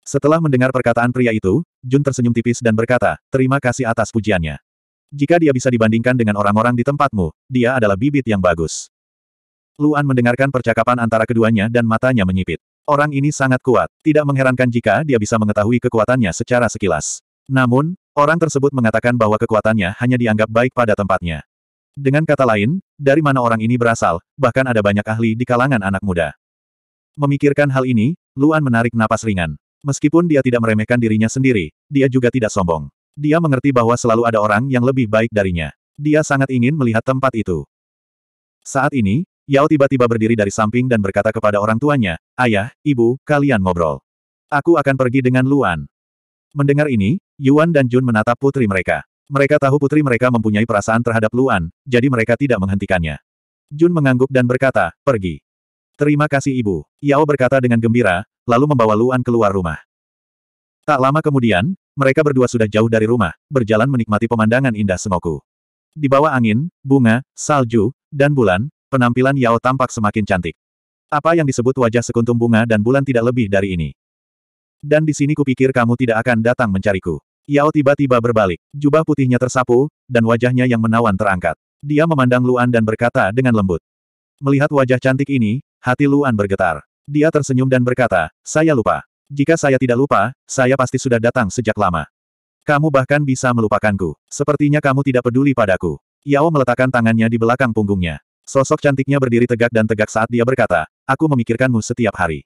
Setelah mendengar perkataan pria itu, Jun tersenyum tipis dan berkata, terima kasih atas pujiannya. Jika dia bisa dibandingkan dengan orang-orang di tempatmu, dia adalah bibit yang bagus. Luan mendengarkan percakapan antara keduanya dan matanya menyipit. Orang ini sangat kuat, tidak mengherankan jika dia bisa mengetahui kekuatannya secara sekilas. Namun, orang tersebut mengatakan bahwa kekuatannya hanya dianggap baik pada tempatnya. Dengan kata lain, dari mana orang ini berasal, bahkan ada banyak ahli di kalangan anak muda. Memikirkan hal ini, Luan menarik napas ringan. Meskipun dia tidak meremehkan dirinya sendiri, dia juga tidak sombong. Dia mengerti bahwa selalu ada orang yang lebih baik darinya. Dia sangat ingin melihat tempat itu. Saat ini, Yao tiba-tiba berdiri dari samping dan berkata kepada orang tuanya, Ayah, Ibu, kalian ngobrol. Aku akan pergi dengan Luan. Mendengar ini, Yuan dan Jun menatap putri mereka. Mereka tahu putri mereka mempunyai perasaan terhadap Luan, jadi mereka tidak menghentikannya. Jun mengangguk dan berkata, pergi. Terima kasih ibu. Yao berkata dengan gembira, lalu membawa Luan keluar rumah. Tak lama kemudian, mereka berdua sudah jauh dari rumah, berjalan menikmati pemandangan indah Semoku. Di bawah angin, bunga, salju, dan bulan, penampilan Yao tampak semakin cantik. Apa yang disebut wajah sekuntum bunga dan bulan tidak lebih dari ini. Dan di sini kupikir kamu tidak akan datang mencariku. Yao tiba-tiba berbalik. Jubah putihnya tersapu, dan wajahnya yang menawan terangkat. Dia memandang Luan dan berkata dengan lembut. Melihat wajah cantik ini, hati Luan bergetar. Dia tersenyum dan berkata, saya lupa. Jika saya tidak lupa, saya pasti sudah datang sejak lama. Kamu bahkan bisa melupakanku. Sepertinya kamu tidak peduli padaku. Yao meletakkan tangannya di belakang punggungnya. Sosok cantiknya berdiri tegak dan tegak saat dia berkata, aku memikirkanmu setiap hari.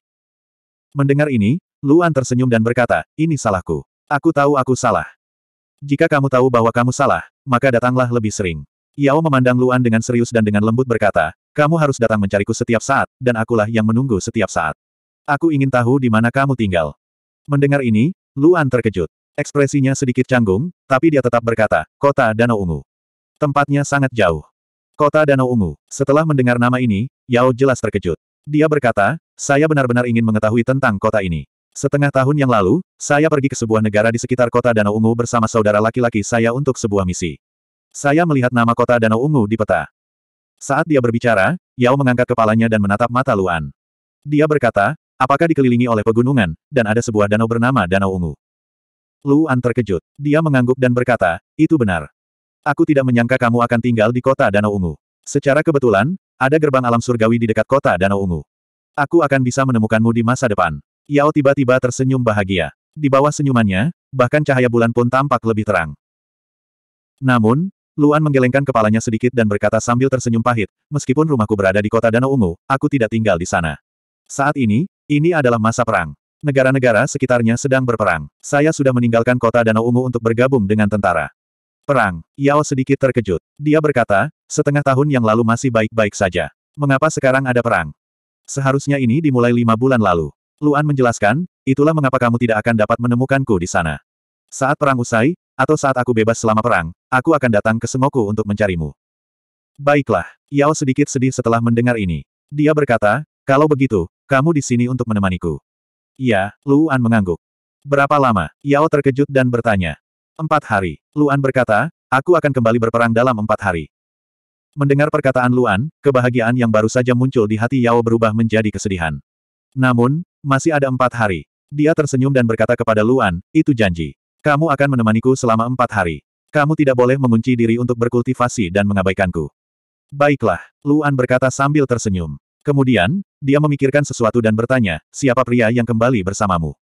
Mendengar ini, Luan tersenyum dan berkata, ini salahku. Aku tahu aku salah. Jika kamu tahu bahwa kamu salah, maka datanglah lebih sering. Yao memandang Luan dengan serius dan dengan lembut berkata, kamu harus datang mencariku setiap saat, dan akulah yang menunggu setiap saat. Aku ingin tahu di mana kamu tinggal. Mendengar ini, Luan terkejut. Ekspresinya sedikit canggung, tapi dia tetap berkata, kota Danau Ungu. Tempatnya sangat jauh. Kota Danau Ungu. Setelah mendengar nama ini, Yao jelas terkejut. Dia berkata, saya benar-benar ingin mengetahui tentang kota ini. Setengah tahun yang lalu, saya pergi ke sebuah negara di sekitar kota Danau Ungu bersama saudara laki-laki saya untuk sebuah misi. Saya melihat nama kota Danau Ungu di peta. Saat dia berbicara, Yao mengangkat kepalanya dan menatap mata Luan. Dia berkata, apakah dikelilingi oleh pegunungan, dan ada sebuah danau bernama Danau Ungu. Luan terkejut. Dia mengangguk dan berkata, itu benar. Aku tidak menyangka kamu akan tinggal di kota Danau Ungu. Secara kebetulan, ada gerbang alam surgawi di dekat kota Danau Ungu. Aku akan bisa menemukanmu di masa depan. Yao tiba-tiba tersenyum bahagia. Di bawah senyumannya, bahkan cahaya bulan pun tampak lebih terang. Namun, Luan menggelengkan kepalanya sedikit dan berkata sambil tersenyum pahit, meskipun rumahku berada di kota Danau Ungu, aku tidak tinggal di sana. Saat ini, ini adalah masa perang. Negara-negara sekitarnya sedang berperang. Saya sudah meninggalkan kota Danau Ungu untuk bergabung dengan tentara. Perang, Yao sedikit terkejut. Dia berkata, setengah tahun yang lalu masih baik-baik saja. Mengapa sekarang ada perang? Seharusnya ini dimulai lima bulan lalu. Luan menjelaskan, itulah mengapa kamu tidak akan dapat menemukanku di sana. Saat perang usai, atau saat aku bebas selama perang, aku akan datang ke Sengoku untuk mencarimu. Baiklah, Yao sedikit sedih setelah mendengar ini. Dia berkata, kalau begitu, kamu di sini untuk menemaniku. Ya, Luan mengangguk. Berapa lama? Yao terkejut dan bertanya. Empat hari. Luan berkata, aku akan kembali berperang dalam empat hari. Mendengar perkataan Luan, kebahagiaan yang baru saja muncul di hati Yao berubah menjadi kesedihan. Namun, masih ada empat hari. Dia tersenyum dan berkata kepada Luan, itu janji. Kamu akan menemaniku selama empat hari. Kamu tidak boleh mengunci diri untuk berkultivasi dan mengabaikanku. Baiklah, Luan berkata sambil tersenyum. Kemudian, dia memikirkan sesuatu dan bertanya, siapa pria yang kembali bersamamu?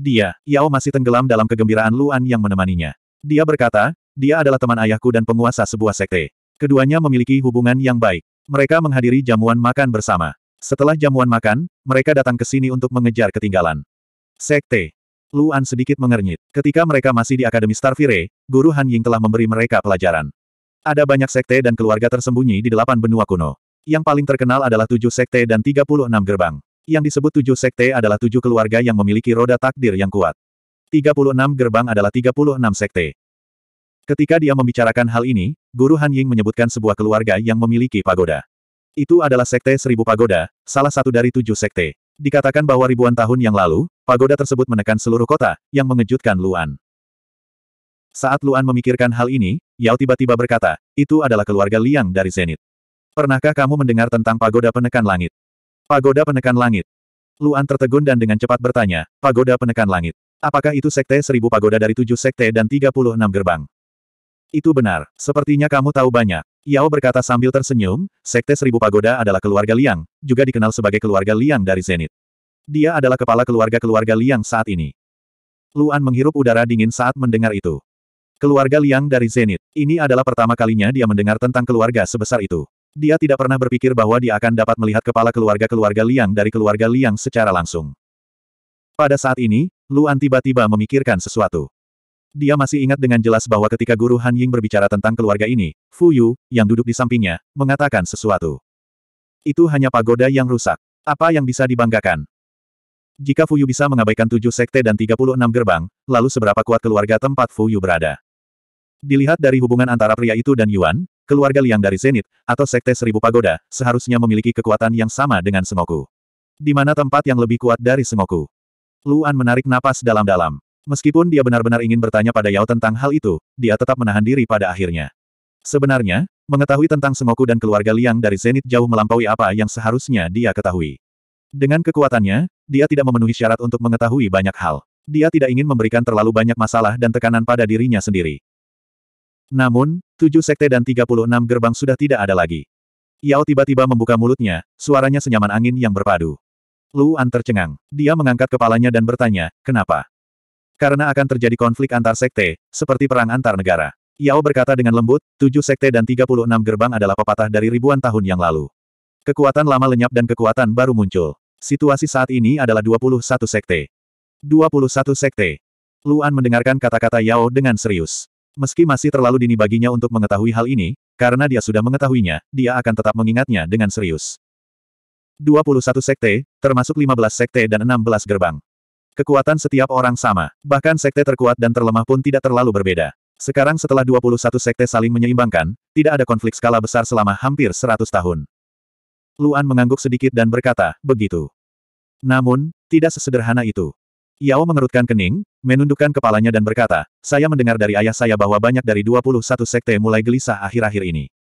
dia, Yao masih tenggelam dalam kegembiraan Luan yang menemaninya. Dia berkata, dia adalah teman ayahku dan penguasa sebuah sekte. Keduanya memiliki hubungan yang baik. Mereka menghadiri jamuan makan bersama. Setelah jamuan makan, mereka datang ke sini untuk mengejar ketinggalan. Sekte. Luan sedikit mengernyit. Ketika mereka masih di Akademi Starfire, Guru Han Ying telah memberi mereka pelajaran. Ada banyak sekte dan keluarga tersembunyi di delapan benua kuno. Yang paling terkenal adalah tujuh sekte dan 36 gerbang. Yang disebut tujuh sekte adalah tujuh keluarga yang memiliki roda takdir yang kuat. 36 gerbang adalah 36 sekte. Ketika dia membicarakan hal ini, Guru Han Ying menyebutkan sebuah keluarga yang memiliki pagoda. Itu adalah sekte seribu pagoda, salah satu dari tujuh sekte. Dikatakan bahwa ribuan tahun yang lalu, pagoda tersebut menekan seluruh kota, yang mengejutkan Luan. Saat Luan memikirkan hal ini, Yao tiba-tiba berkata, itu adalah keluarga Liang dari Zenit. Pernahkah kamu mendengar tentang pagoda penekan langit? Pagoda penekan langit. Luan tertegun dan dengan cepat bertanya, pagoda penekan langit. Apakah itu sekte seribu pagoda dari tujuh sekte dan tiga puluh enam gerbang? Itu benar, sepertinya kamu tahu banyak. Yao berkata sambil tersenyum, sekte seribu pagoda adalah keluarga Liang, juga dikenal sebagai keluarga Liang dari Zenit. Dia adalah kepala keluarga-keluarga Liang saat ini. Luan menghirup udara dingin saat mendengar itu. Keluarga Liang dari Zenit. Ini adalah pertama kalinya dia mendengar tentang keluarga sebesar itu. Dia tidak pernah berpikir bahwa dia akan dapat melihat kepala keluarga-keluarga Liang dari keluarga Liang secara langsung. Pada saat ini, Luan tiba-tiba memikirkan sesuatu. Dia masih ingat dengan jelas bahwa ketika Guru Han Ying berbicara tentang keluarga ini, Fu Yu, yang duduk di sampingnya, mengatakan sesuatu. Itu hanya pagoda yang rusak. Apa yang bisa dibanggakan? Jika Fu Yu bisa mengabaikan tujuh sekte dan 36 gerbang, lalu seberapa kuat keluarga tempat Fu Yu berada? Dilihat dari hubungan antara pria itu dan Yuan, keluarga Liang dari Zenit, atau Sekte Seribu Pagoda, seharusnya memiliki kekuatan yang sama dengan Sengoku. Di mana tempat yang lebih kuat dari Sengoku? Luan menarik napas dalam-dalam. Meskipun dia benar-benar ingin bertanya pada Yao tentang hal itu, dia tetap menahan diri pada akhirnya. Sebenarnya, mengetahui tentang Sengoku dan keluarga Liang dari Zenit jauh melampaui apa yang seharusnya dia ketahui. Dengan kekuatannya, dia tidak memenuhi syarat untuk mengetahui banyak hal. Dia tidak ingin memberikan terlalu banyak masalah dan tekanan pada dirinya sendiri. Namun, tujuh sekte dan 36 gerbang sudah tidak ada lagi. Yao tiba-tiba membuka mulutnya, suaranya senyaman angin yang berpadu. Luan tercengang. Dia mengangkat kepalanya dan bertanya, kenapa? Karena akan terjadi konflik antar sekte, seperti perang antar negara. Yao berkata dengan lembut, tujuh sekte dan 36 gerbang adalah pepatah dari ribuan tahun yang lalu. Kekuatan lama lenyap dan kekuatan baru muncul. Situasi saat ini adalah 21 sekte. 21 sekte. Luan mendengarkan kata-kata Yao dengan serius. Meski masih terlalu dini baginya untuk mengetahui hal ini, karena dia sudah mengetahuinya, dia akan tetap mengingatnya dengan serius. 21 sekte, termasuk 15 sekte dan 16 gerbang. Kekuatan setiap orang sama, bahkan sekte terkuat dan terlemah pun tidak terlalu berbeda. Sekarang setelah 21 sekte saling menyeimbangkan, tidak ada konflik skala besar selama hampir 100 tahun. Luan mengangguk sedikit dan berkata, begitu. Namun, tidak sesederhana itu. Yao mengerutkan kening, menundukkan kepalanya dan berkata, saya mendengar dari ayah saya bahwa banyak dari 21 sekte mulai gelisah akhir-akhir ini.